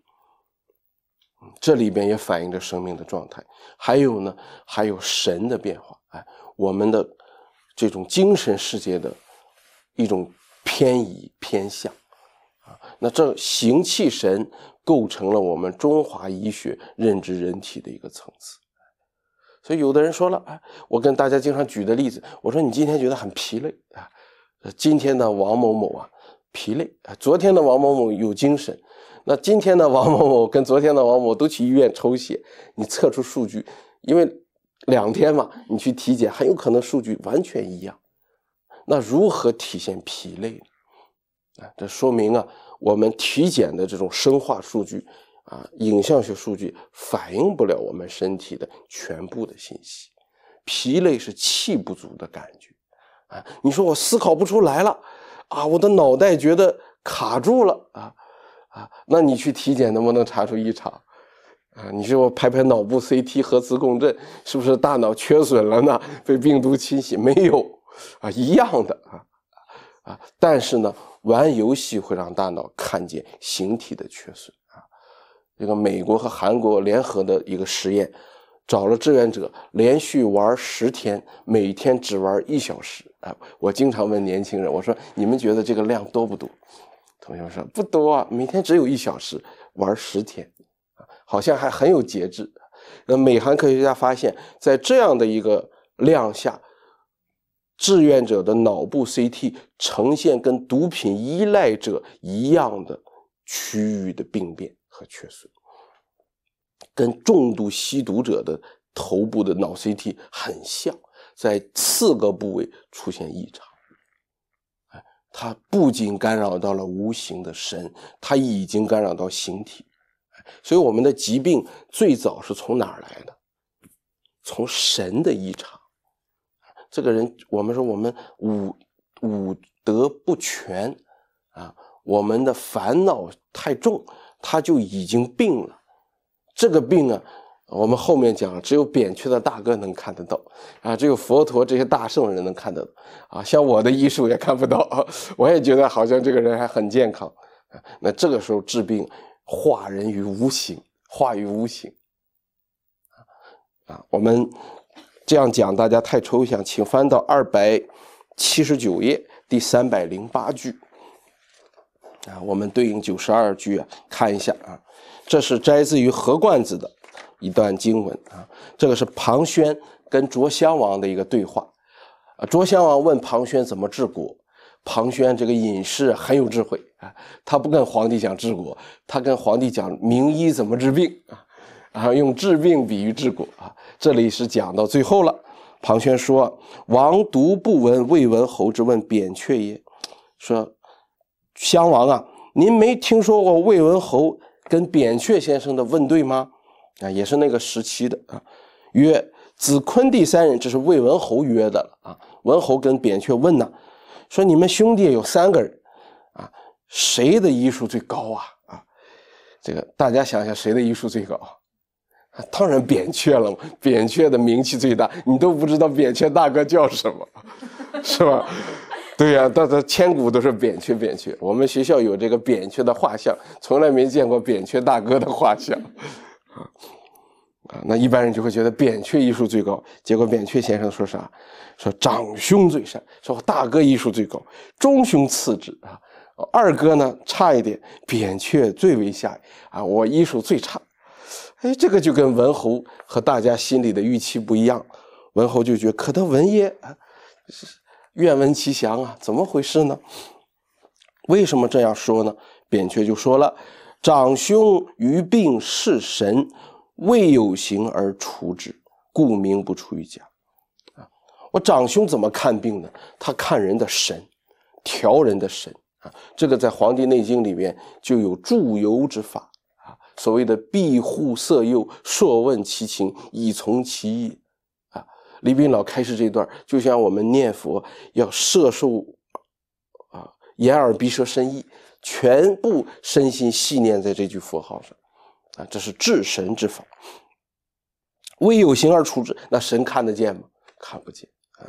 这里边也反映着生命的状态，还有呢，还有神的变化，哎，我们的这种精神世界的，一种偏移偏向，啊，那这形气神构成了我们中华医学认知人体的一个层次。所以有的人说了，哎，我跟大家经常举的例子，我说你今天觉得很疲累啊，今天的王某某啊疲累啊，昨天的王某某有精神。那今天的 *laughs* 王某某跟昨天的王某都去医院抽血，你测出数据，因为两天嘛，你去体检很有可能数据完全一样。那如何体现疲累呢？啊，这说明啊，我们体检的这种生化数据啊，影像学数据反映不了我们身体的全部的信息。疲累是气不足的感觉，啊，你说我思考不出来了，啊，我的脑袋觉得卡住了，啊。啊，那你去体检能不能查出异常？啊，你说我拍拍脑部 CT、核磁共振，是不是大脑缺损了呢？被病毒侵袭没有？啊，一样的啊，啊，但是呢，玩游戏会让大脑看见形体的缺损啊。这个美国和韩国联合的一个实验，找了志愿者，连续玩十天，每天只玩一小时啊。我经常问年轻人，我说你们觉得这个量多不多？同学说不多，每天只有一小时，玩十天，好像还很有节制。那美韩科学家发现，在这样的一个量下，志愿者的脑部 CT 呈现跟毒品依赖者一样的区域的病变和缺损，跟重度吸毒者的头部的脑 CT 很像，在四个部位出现异常。它不仅干扰到了无形的神，它已经干扰到形体，所以我们的疾病最早是从哪儿来的？从神的异常。这个人，我们说我们五五德不全啊，我们的烦恼太重，他就已经病了。这个病啊。我们后面讲，只有扁鹊的大哥能看得到啊，只有佛陀这些大圣人能看得到啊，像我的医术也看不到，*laughs* 我也觉得好像这个人还很健康。那这个时候治病，化人于无形，化于无形。啊，我们这样讲大家太抽象，请翻到二百七十九页第三百零八句啊，我们对应九十二句啊看一下啊，这是摘自于《河灌子》的。一段经文啊，这个是庞涓跟卓襄王的一个对话。啊，卓襄王问庞涓怎么治国，庞涓这个隐士很有智慧啊，他不跟皇帝讲治国，他跟皇帝讲名医怎么治病啊，然后用治病比喻治国啊。这里是讲到最后了，庞涓说：“王独不闻魏文侯之问扁鹊也？”说，襄王啊，您没听说过魏文侯跟扁鹊先生的问对吗？啊，也是那个时期的啊，曰子昆弟三人，这是魏文侯约的了啊。文侯跟扁鹊问呢，说你们兄弟有三个人啊，谁的医术最高啊？啊，这个大家想想，谁的医术最高？*laughs* 当然扁鹊了嘛。扁鹊的名气最大，你都不知道扁鹊大哥叫什么，*laughs* 是吧？对呀，大家千古都是扁鹊，扁鹊。我们学校有这个扁鹊的画像，从来没见过扁鹊大哥的画像。啊啊！那一般人就会觉得扁鹊医术最高，结果扁鹊先生说啥？说长兄最善，说大哥医术最高，中兄次之啊，二哥呢差一点，扁鹊最为下啊，我医术最差。哎，这个就跟文侯和大家心里的预期不一样，文侯就觉可叹闻耶，愿闻其详啊，怎么回事呢？为什么这样说呢？扁鹊就说了。长兄于病视神，未有形而除之，故名不出于家。啊，我长兄怎么看病呢？他看人的神，调人的神。啊，这个在《黄帝内经》里面就有驻游之法。啊，所谓的庇护色诱，朔问其情，以从其意。啊，李冰老开示这段，就像我们念佛要摄受，啊，眼耳鼻舌身意。全部身心系念在这句佛号上，啊，这是至神之法。为有形而出之，那神看得见吗？看不见啊。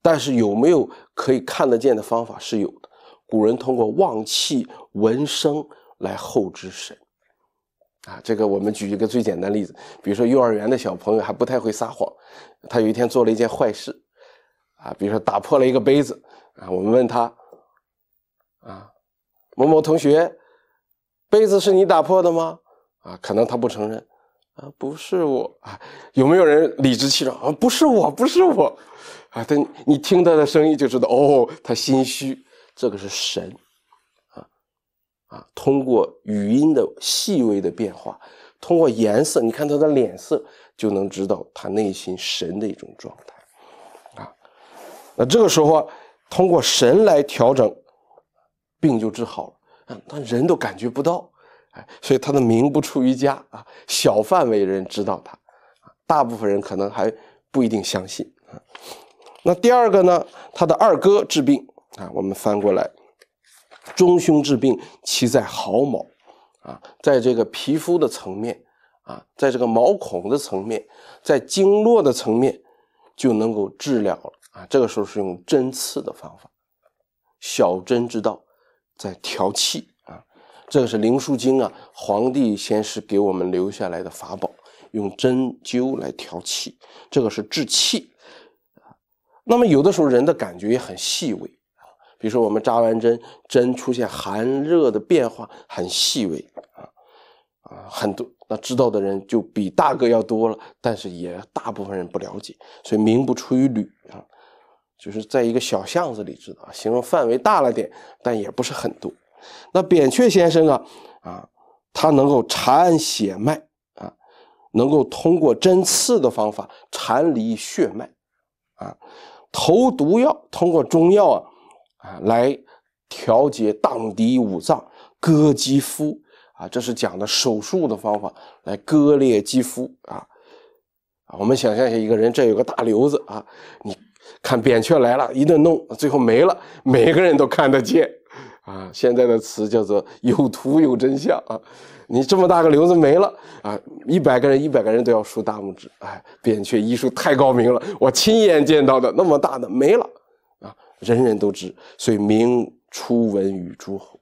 但是有没有可以看得见的方法是有的？古人通过望气闻声来后知神。啊，这个我们举一个最简单例子，比如说幼儿园的小朋友还不太会撒谎，他有一天做了一件坏事，啊，比如说打破了一个杯子，啊，我们问他。某某同学，杯子是你打破的吗？啊，可能他不承认，啊，不是我啊。有没有人理直气壮啊？不是我，不是我，啊，但你听他的声音就知道哦，他心虚，这个是神，啊啊，通过语音的细微的变化，通过颜色，你看他的脸色，就能知道他内心神的一种状态，啊，那这个时候通过神来调整。病就治好了，嗯，但人都感觉不到，哎，所以他的名不出于家啊，小范围人知道他，啊，大部分人可能还不一定相信啊。那第二个呢，他的二哥治病啊，我们翻过来，中兄治病其在毫毛，啊，在这个皮肤的层面，啊，在这个毛孔的层面，在经络的层面，就能够治疗了啊。这个时候是用针刺的方法，小针之道。在调气啊，这个是灵枢经啊，皇帝先是给我们留下来的法宝，用针灸来调气，这个是治气那么有的时候人的感觉也很细微啊，比如说我们扎完针，针出现寒热的变化很细微啊啊，很多那知道的人就比大哥要多了，但是也大部分人不了解，所以名不出于吕啊。就是在一个小巷子里知道，形容范围大了点，但也不是很多。那扁鹊先生啊，啊，他能够查按血脉啊，能够通过针刺的方法查离血脉啊，投毒药，通过中药啊，啊，来调节、荡涤五脏、割肌肤啊，这是讲的手术的方法来割裂肌肤啊。啊，我们想象一下，一个人这有个大瘤子啊，你。看扁鹊来了，一顿弄，最后没了，每个人都看得见，啊，现在的词叫做有图有真相啊，你这么大个瘤子没了啊，一百个人一百个人都要竖大拇指，哎，扁鹊医术太高明了，我亲眼见到的那么大的没了，啊，人人都知，所以名出闻于诸侯，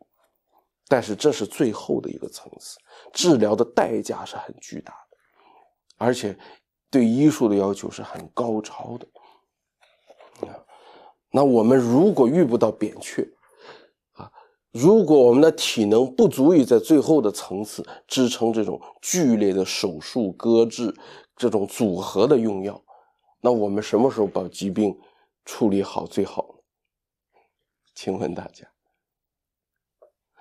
但是这是最后的一个层次，治疗的代价是很巨大的，而且对医术的要求是很高超的。那我们如果遇不到扁鹊，啊，如果我们的体能不足以在最后的层次支撑这种剧烈的手术割置，这种组合的用药，那我们什么时候把疾病处理好最好呢？请问大家，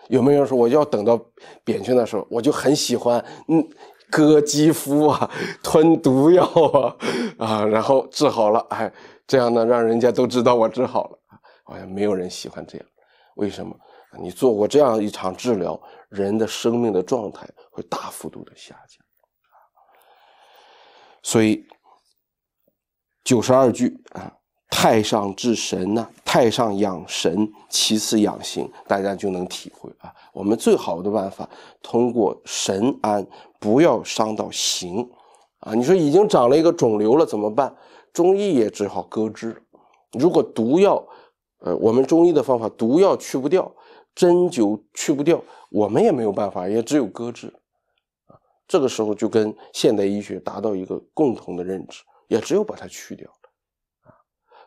有没有人说我要等到扁鹊那时候，我就很喜欢，嗯，割肌肤啊，*laughs* 吞毒药啊，啊，然后治好了，哎。这样呢，让人家都知道我治好了好像没有人喜欢这样，为什么？你做过这样一场治疗，人的生命的状态会大幅度的下降，所以九十二句啊，太上治神呐，太上养神，其次养形，大家就能体会啊。我们最好的办法，通过神安，不要伤到形。啊，你说已经长了一个肿瘤了，怎么办？中医也只好搁置。如果毒药，呃，我们中医的方法，毒药去不掉，针灸去不掉，我们也没有办法，也只有搁置。啊，这个时候就跟现代医学达到一个共同的认知，也只有把它去掉了。啊，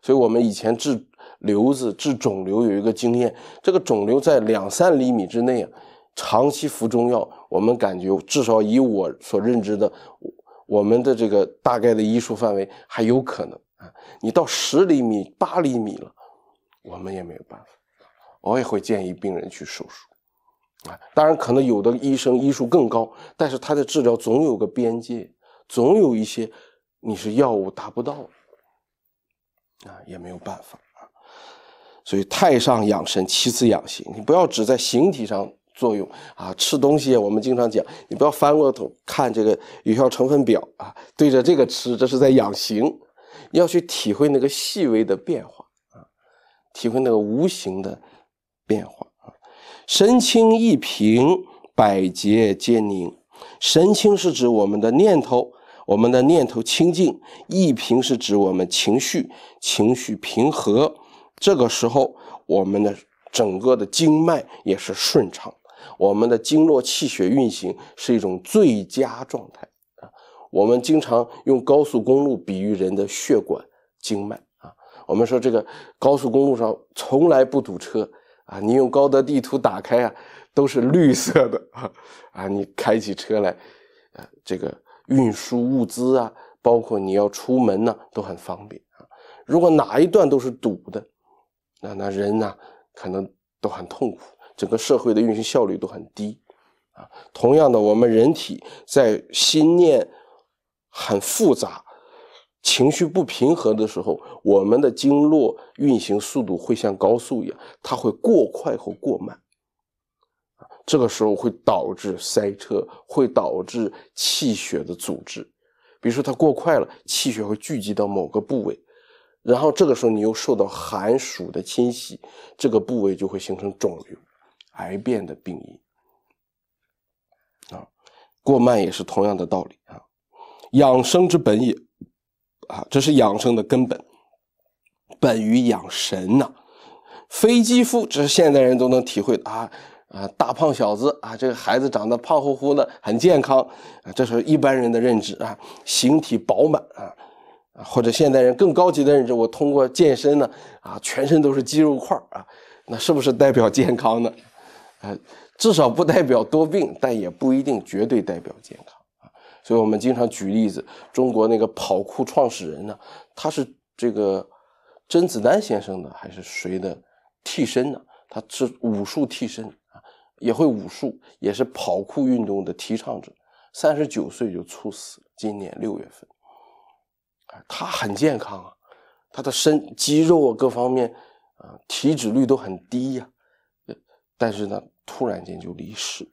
所以我们以前治瘤子、治肿瘤有一个经验，这个肿瘤在两三厘米之内啊，长期服中药，我们感觉至少以我所认知的。我们的这个大概的医术范围还有可能啊，你到十厘米、八厘米了，我们也没有办法，我也会建议病人去手术啊。当然，可能有的医生医术更高，但是他的治疗总有个边界，总有一些你是药物达不到啊，也没有办法啊。所以，太上养神，其次养形，你不要只在形体上。作用啊，吃东西我们经常讲，你不要翻过头看这个有效成分表啊，对着这个吃，这是在养形，要去体会那个细微的变化啊，体会那个无形的变化啊。神清一平，百劫皆宁。神清是指我们的念头，我们的念头清净；一平是指我们情绪，情绪平和。这个时候，我们的整个的经脉也是顺畅。我们的经络气血运行是一种最佳状态啊！我们经常用高速公路比喻人的血管经脉啊。我们说这个高速公路上从来不堵车啊，你用高德地图打开啊，都是绿色的啊。你开起车来，呃，这个运输物资啊，包括你要出门呢，都很方便啊。如果哪一段都是堵的，那那人呢，可能都很痛苦。整个社会的运行效率都很低，啊，同样的，我们人体在心念很复杂、情绪不平和的时候，我们的经络运行速度会像高速一样，它会过快或过慢，啊，这个时候会导致塞车，会导致气血的阻滞。比如说它过快了，气血会聚集到某个部位，然后这个时候你又受到寒暑的侵袭，这个部位就会形成肿瘤。癌变的病因啊，过慢也是同样的道理啊。养生之本也啊，这是养生的根本，本于养神呐。非肌肤，这是现代人都能体会的啊啊！大胖小子啊，这个孩子长得胖乎乎的，很健康，这是一般人的认知啊。形体饱满啊，或者现代人更高级的认知，我通过健身呢啊，全身都是肌肉块啊，那是不是代表健康呢？至少不代表多病，但也不一定绝对代表健康啊。所以我们经常举例子，中国那个跑酷创始人呢，他是这个甄子丹先生的还是谁的替身呢？他是武术替身啊，也会武术，也是跑酷运动的提倡者。三十九岁就猝死今年六月份。他很健康啊，他的身肌肉啊各方面啊体脂率都很低呀，但是呢。突然间就离世，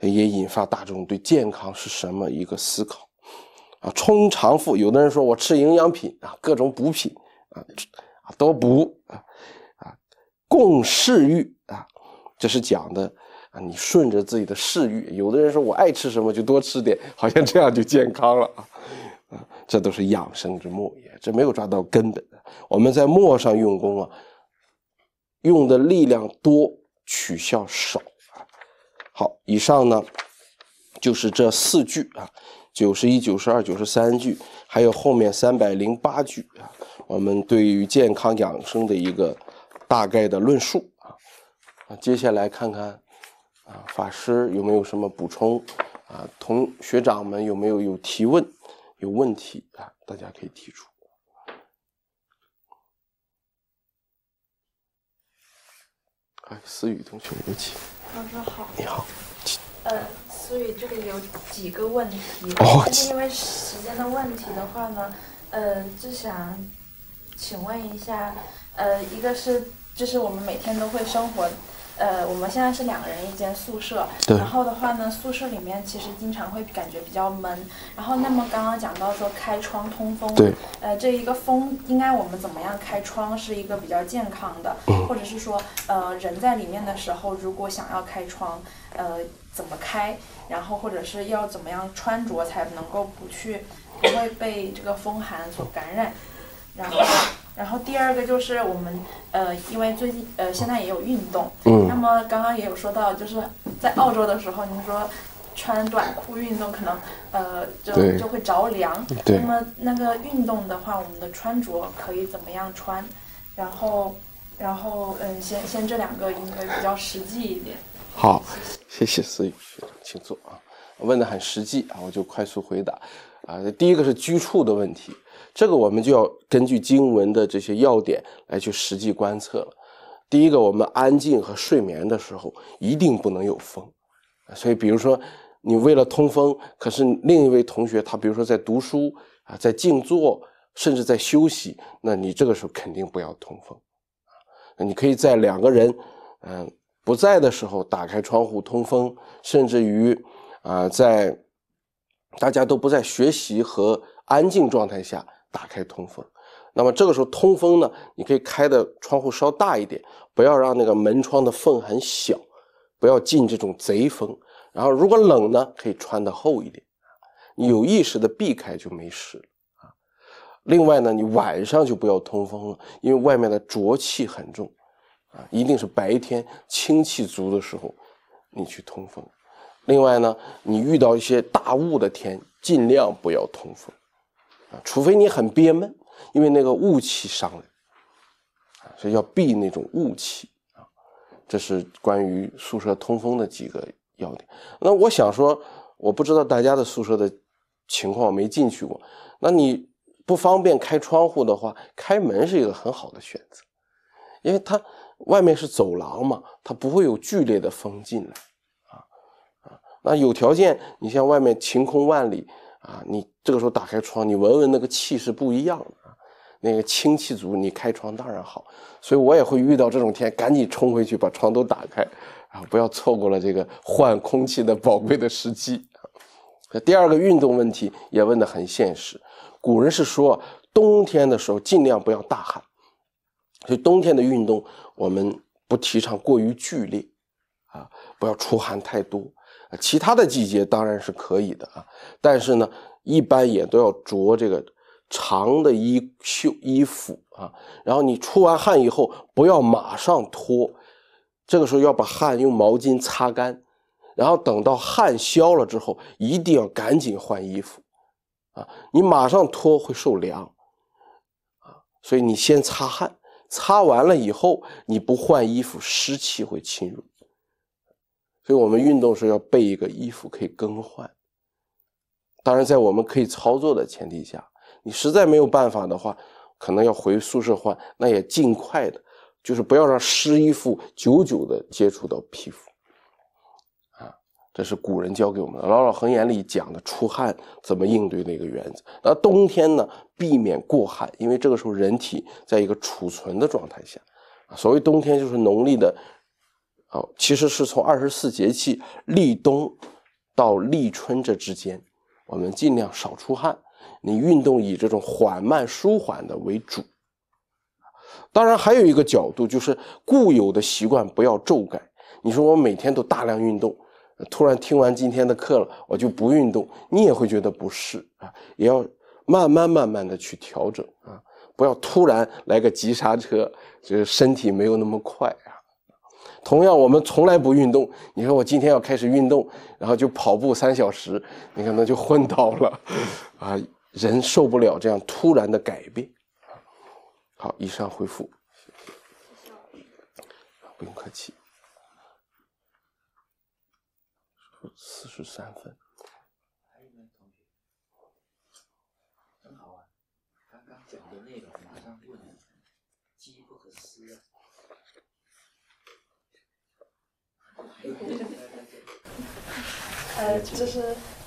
也引发大众对健康是什么一个思考啊！冲肠腹，有的人说我吃营养品啊，各种补品啊，啊，多补啊啊，共嗜欲啊，这是讲的啊，你顺着自己的嗜欲，有的人说我爱吃什么就多吃点，好像这样就健康了啊啊，这都是养生之末也，这没有抓到根本。我们在末上用功啊，用的力量多。取笑少啊，好，以上呢就是这四句啊，九十一、九十二、九十三句，还有后面三百零八句啊，我们对于健康养生的一个大概的论述啊，啊，接下来看看啊，法师有没有什么补充啊？同学长们有没有有提问、有问题啊？大家可以提出。哎，思雨同学，有请。老师好。你好。呃，思雨，这里有几个问题，但是因为时间的问题的话呢，呃，就想请问一下，呃，一个是，就是我们每天都会生活。呃，我们现在是两个人一间宿舍，然后的话呢，宿舍里面其实经常会感觉比较闷。然后，那么刚刚讲到说开窗通风，呃，这一个风应该我们怎么样开窗是一个比较健康的，或者是说，呃，人在里面的时候如果想要开窗，呃，怎么开，然后或者是要怎么样穿着才能够不去不会被这个风寒所感染。然后，然后第二个就是我们，呃，因为最近呃现在也有运动，嗯，那么刚刚也有说到，就是在澳洲的时候，您说穿短裤运动可能，呃，就就会着凉，对，那么那个运动的话，我们的穿着可以怎么样穿？然后，然后，嗯，先先这两个应该比较实际一点。好，谢谢思雨，请坐啊。问的很实际啊，我就快速回答。啊，第一个是居处的问题，这个我们就要根据经文的这些要点来去实际观测了。第一个，我们安静和睡眠的时候一定不能有风，所以比如说你为了通风，可是另一位同学他比如说在读书啊，在静坐，甚至在休息，那你这个时候肯定不要通风。你可以在两个人嗯不在的时候打开窗户通风，甚至于啊在。大家都不在学习和安静状态下打开通风，那么这个时候通风呢，你可以开的窗户稍大一点，不要让那个门窗的缝很小，不要进这种贼风。然后如果冷呢，可以穿的厚一点，有意识的避开就没事啊。另外呢，你晚上就不要通风了，因为外面的浊气很重啊，一定是白天清气足的时候，你去通风。另外呢，你遇到一些大雾的天，尽量不要通风，啊，除非你很憋闷，因为那个雾气上来，所以要避那种雾气啊。这是关于宿舍通风的几个要点。那我想说，我不知道大家的宿舍的情况，没进去过。那你不方便开窗户的话，开门是一个很好的选择，因为它外面是走廊嘛，它不会有剧烈的风进来。那有条件，你像外面晴空万里啊，你这个时候打开窗，你闻闻那个气是不一样的，那个清气足，你开窗当然好。所以我也会遇到这种天，赶紧冲回去把窗都打开，啊，不要错过了这个换空气的宝贵的时机。第二个运动问题也问得很现实，古人是说冬天的时候尽量不要大汗，所以冬天的运动我们不提倡过于剧烈，啊，不要出汗太多。其他的季节当然是可以的啊，但是呢，一般也都要着这个长的衣袖衣服啊。然后你出完汗以后，不要马上脱，这个时候要把汗用毛巾擦干，然后等到汗消了之后，一定要赶紧换衣服啊。你马上脱会受凉啊，所以你先擦汗，擦完了以后你不换衣服，湿气会侵入。所以，我们运动时要备一个衣服可以更换。当然，在我们可以操作的前提下，你实在没有办法的话，可能要回宿舍换，那也尽快的，就是不要让湿衣服久久的接触到皮肤。啊，这是古人教给我们的《老老恒言》里讲的出汗怎么应对的一个原则。那冬天呢，避免过汗，因为这个时候人体在一个储存的状态下。所谓冬天，就是农历的。好，其实是从二十四节气立冬到立春这之间，我们尽量少出汗。你运动以这种缓慢舒缓的为主。当然，还有一个角度就是固有的习惯不要骤改。你说我每天都大量运动，突然听完今天的课了，我就不运动，你也会觉得不适啊。也要慢慢慢慢的去调整啊，不要突然来个急刹车，就是身体没有那么快。同样，我们从来不运动。你说我今天要开始运动，然后就跑步三小时，你可能就昏倒了，啊，人受不了这样突然的改变。好，以上回复，不用客气。四十三分。*laughs* 呃，就是，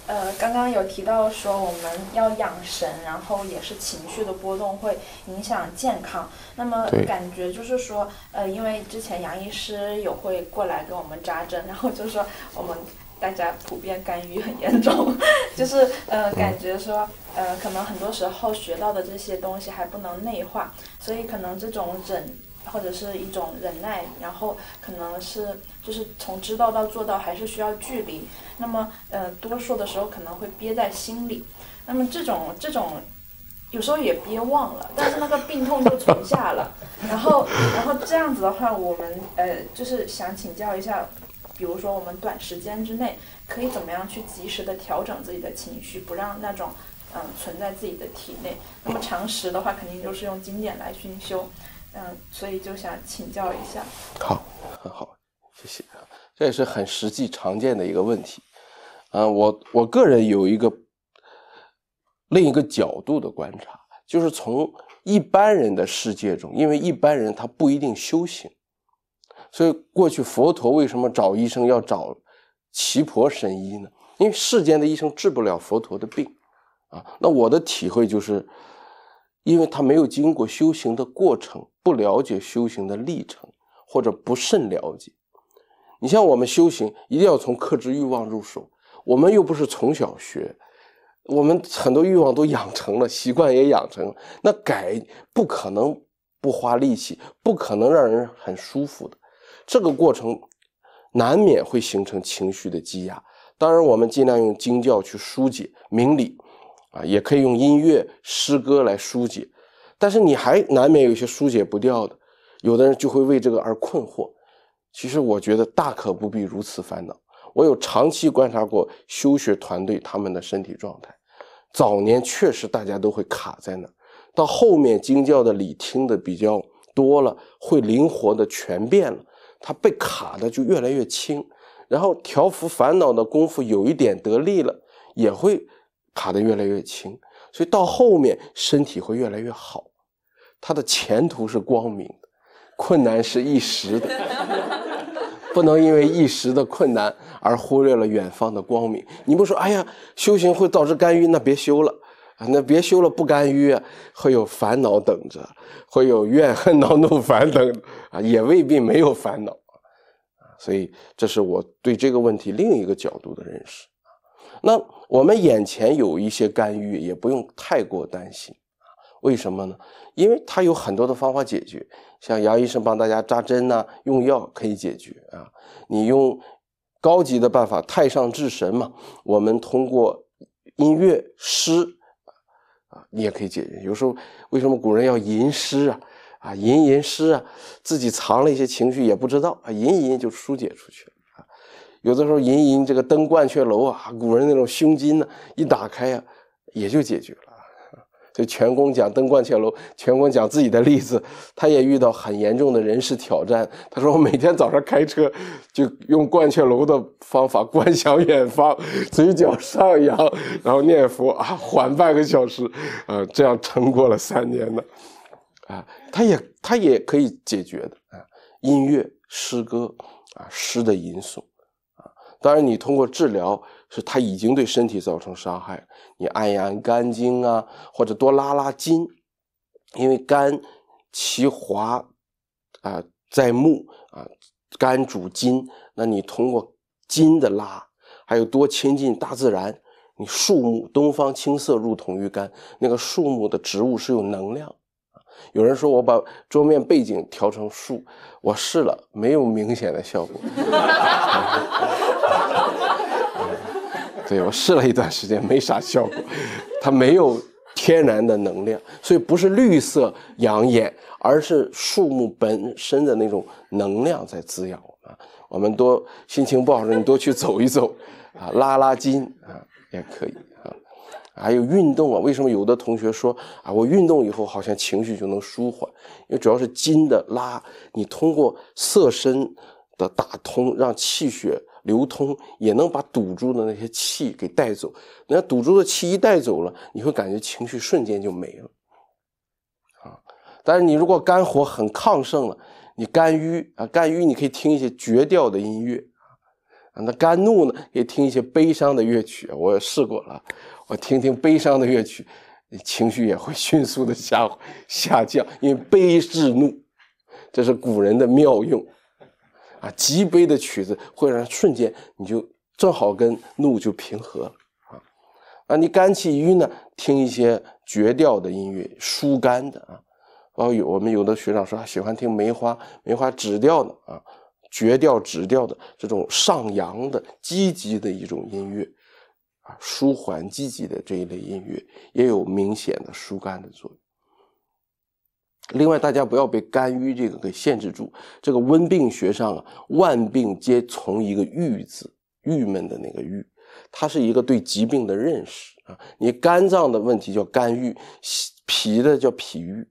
呃，刚刚有提到说我们要养神，然后也是情绪的波动会影响健康。那么感觉就是说，呃，因为之前杨医师有会过来给我们扎针，然后就说我们大家普遍干预很严重，*laughs* 就是呃，感觉说呃，可能很多时候学到的这些东西还不能内化，所以可能这种忍。或者是一种忍耐，然后可能是就是从知道到做到，还是需要距离。那么，呃，多说的时候可能会憋在心里。那么这种这种，有时候也憋忘了，但是那个病痛就存下了。然后，然后这样子的话，我们呃就是想请教一下，比如说我们短时间之内可以怎么样去及时的调整自己的情绪，不让那种嗯存在自己的体内。那么常识的话，肯定就是用经典来熏修。嗯，所以就想请教一下。好，很好，谢谢。这也是很实际常见的一个问题。嗯，我我个人有一个另一个角度的观察，就是从一般人的世界中，因为一般人他不一定修行，所以过去佛陀为什么找医生要找奇婆神医呢？因为世间的医生治不了佛陀的病啊。那我的体会就是，因为他没有经过修行的过程。不了解修行的历程，或者不甚了解。你像我们修行，一定要从克制欲望入手。我们又不是从小学，我们很多欲望都养成了，习惯也养成。那改不可能不花力气，不可能让人很舒服的。这个过程难免会形成情绪的积压。当然，我们尽量用经教去疏解、明理，啊，也可以用音乐、诗歌来疏解。但是你还难免有些疏解不掉的，有的人就会为这个而困惑。其实我觉得大可不必如此烦恼。我有长期观察过修学团队他们的身体状态，早年确实大家都会卡在那，到后面经教的理听的比较多了，会灵活的全变了，他被卡的就越来越轻。然后调伏烦恼的功夫有一点得力了，也会卡的越来越轻。所以到后面身体会越来越好，他的前途是光明的，困难是一时的，*laughs* 不能因为一时的困难而忽略了远方的光明。你不说，哎呀，修行会导致干晕，那别修了，那别修了，不甘晕，会有烦恼等着，会有怨恨恼怒烦等，啊，也未必没有烦恼。啊，所以这是我对这个问题另一个角度的认识。那我们眼前有一些干预，也不用太过担心为什么呢？因为它有很多的方法解决，像杨医生帮大家扎针呐，用药可以解决啊。你用高级的办法，太上治神嘛。我们通过音乐、诗啊啊，你也可以解决。有时候为什么古人要吟诗啊啊？吟吟诗啊，自己藏了一些情绪也不知道啊，吟一吟就疏解出去了。有的时候吟吟这个登鹳雀楼啊，古人那种胸襟呢，一打开呀，也就解决了。以全公讲登鹳雀楼，全公讲自己的例子，他也遇到很严重的人事挑战。他说我每天早上开车，就用鹳雀楼的方法观想远方，嘴角上扬，然后念佛啊，缓半个小时，呃，这样撑过了三年呢。啊，他也他也可以解决的啊，音乐诗歌啊，诗的因素。当然，你通过治疗是它已经对身体造成伤害，你按一按肝经啊，或者多拉拉筋，因为肝其华啊在目啊，肝主筋，那你通过筋的拉，还有多亲近大自然，你树木，东方青色入同于肝，那个树木的植物是有能量有人说我把桌面背景调成树，我试了，没有明显的效果。*laughs* 对，我试了一段时间，没啥效果。它没有天然的能量，所以不是绿色养眼，而是树木本身的那种能量在滋养啊。我们多心情不好时，你多去走一走，啊，拉拉筋啊，也可以啊。还有运动啊，为什么有的同学说啊，我运动以后好像情绪就能舒缓？因为主要是筋的拉，你通过色身的打通，让气血。流通也能把堵住的那些气给带走，那堵住的气一带走了，你会感觉情绪瞬间就没了，啊！但是你如果肝火很亢盛了，你肝郁啊，肝郁你可以听一些绝调的音乐啊，那肝怒呢，也听一些悲伤的乐曲。我试过了，我听听悲伤的乐曲，情绪也会迅速的下下降，因为悲治怒，这是古人的妙用。啊，极悲的曲子会让瞬间你就正好跟怒就平和了啊！啊，你肝气郁呢，听一些绝调的音乐，疏肝的啊。哦，有我们有的学长说喜欢听梅花，梅花止调的啊，绝调止调的这种上扬的积极的一种音乐啊，舒缓积极的这一类音乐，也有明显的疏肝的作用。另外，大家不要被肝郁这个给限制住。这个温病学上啊，万病皆从一个郁字，郁闷的那个郁，它是一个对疾病的认识啊。你肝脏的问题叫肝郁，脾的叫脾郁，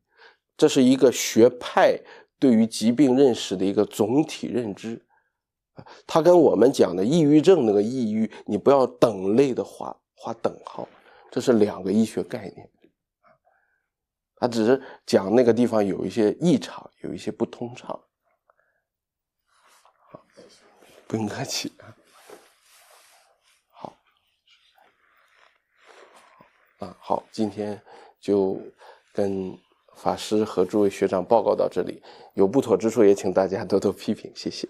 这是一个学派对于疾病认识的一个总体认知。它跟我们讲的抑郁症那个抑郁，你不要等类的划划等号，这是两个医学概念。他只是讲那个地方有一些异常，有一些不通畅。好，不用客气好，啊好，今天就跟法师和诸位学长报告到这里，有不妥之处也请大家多多批评，谢谢。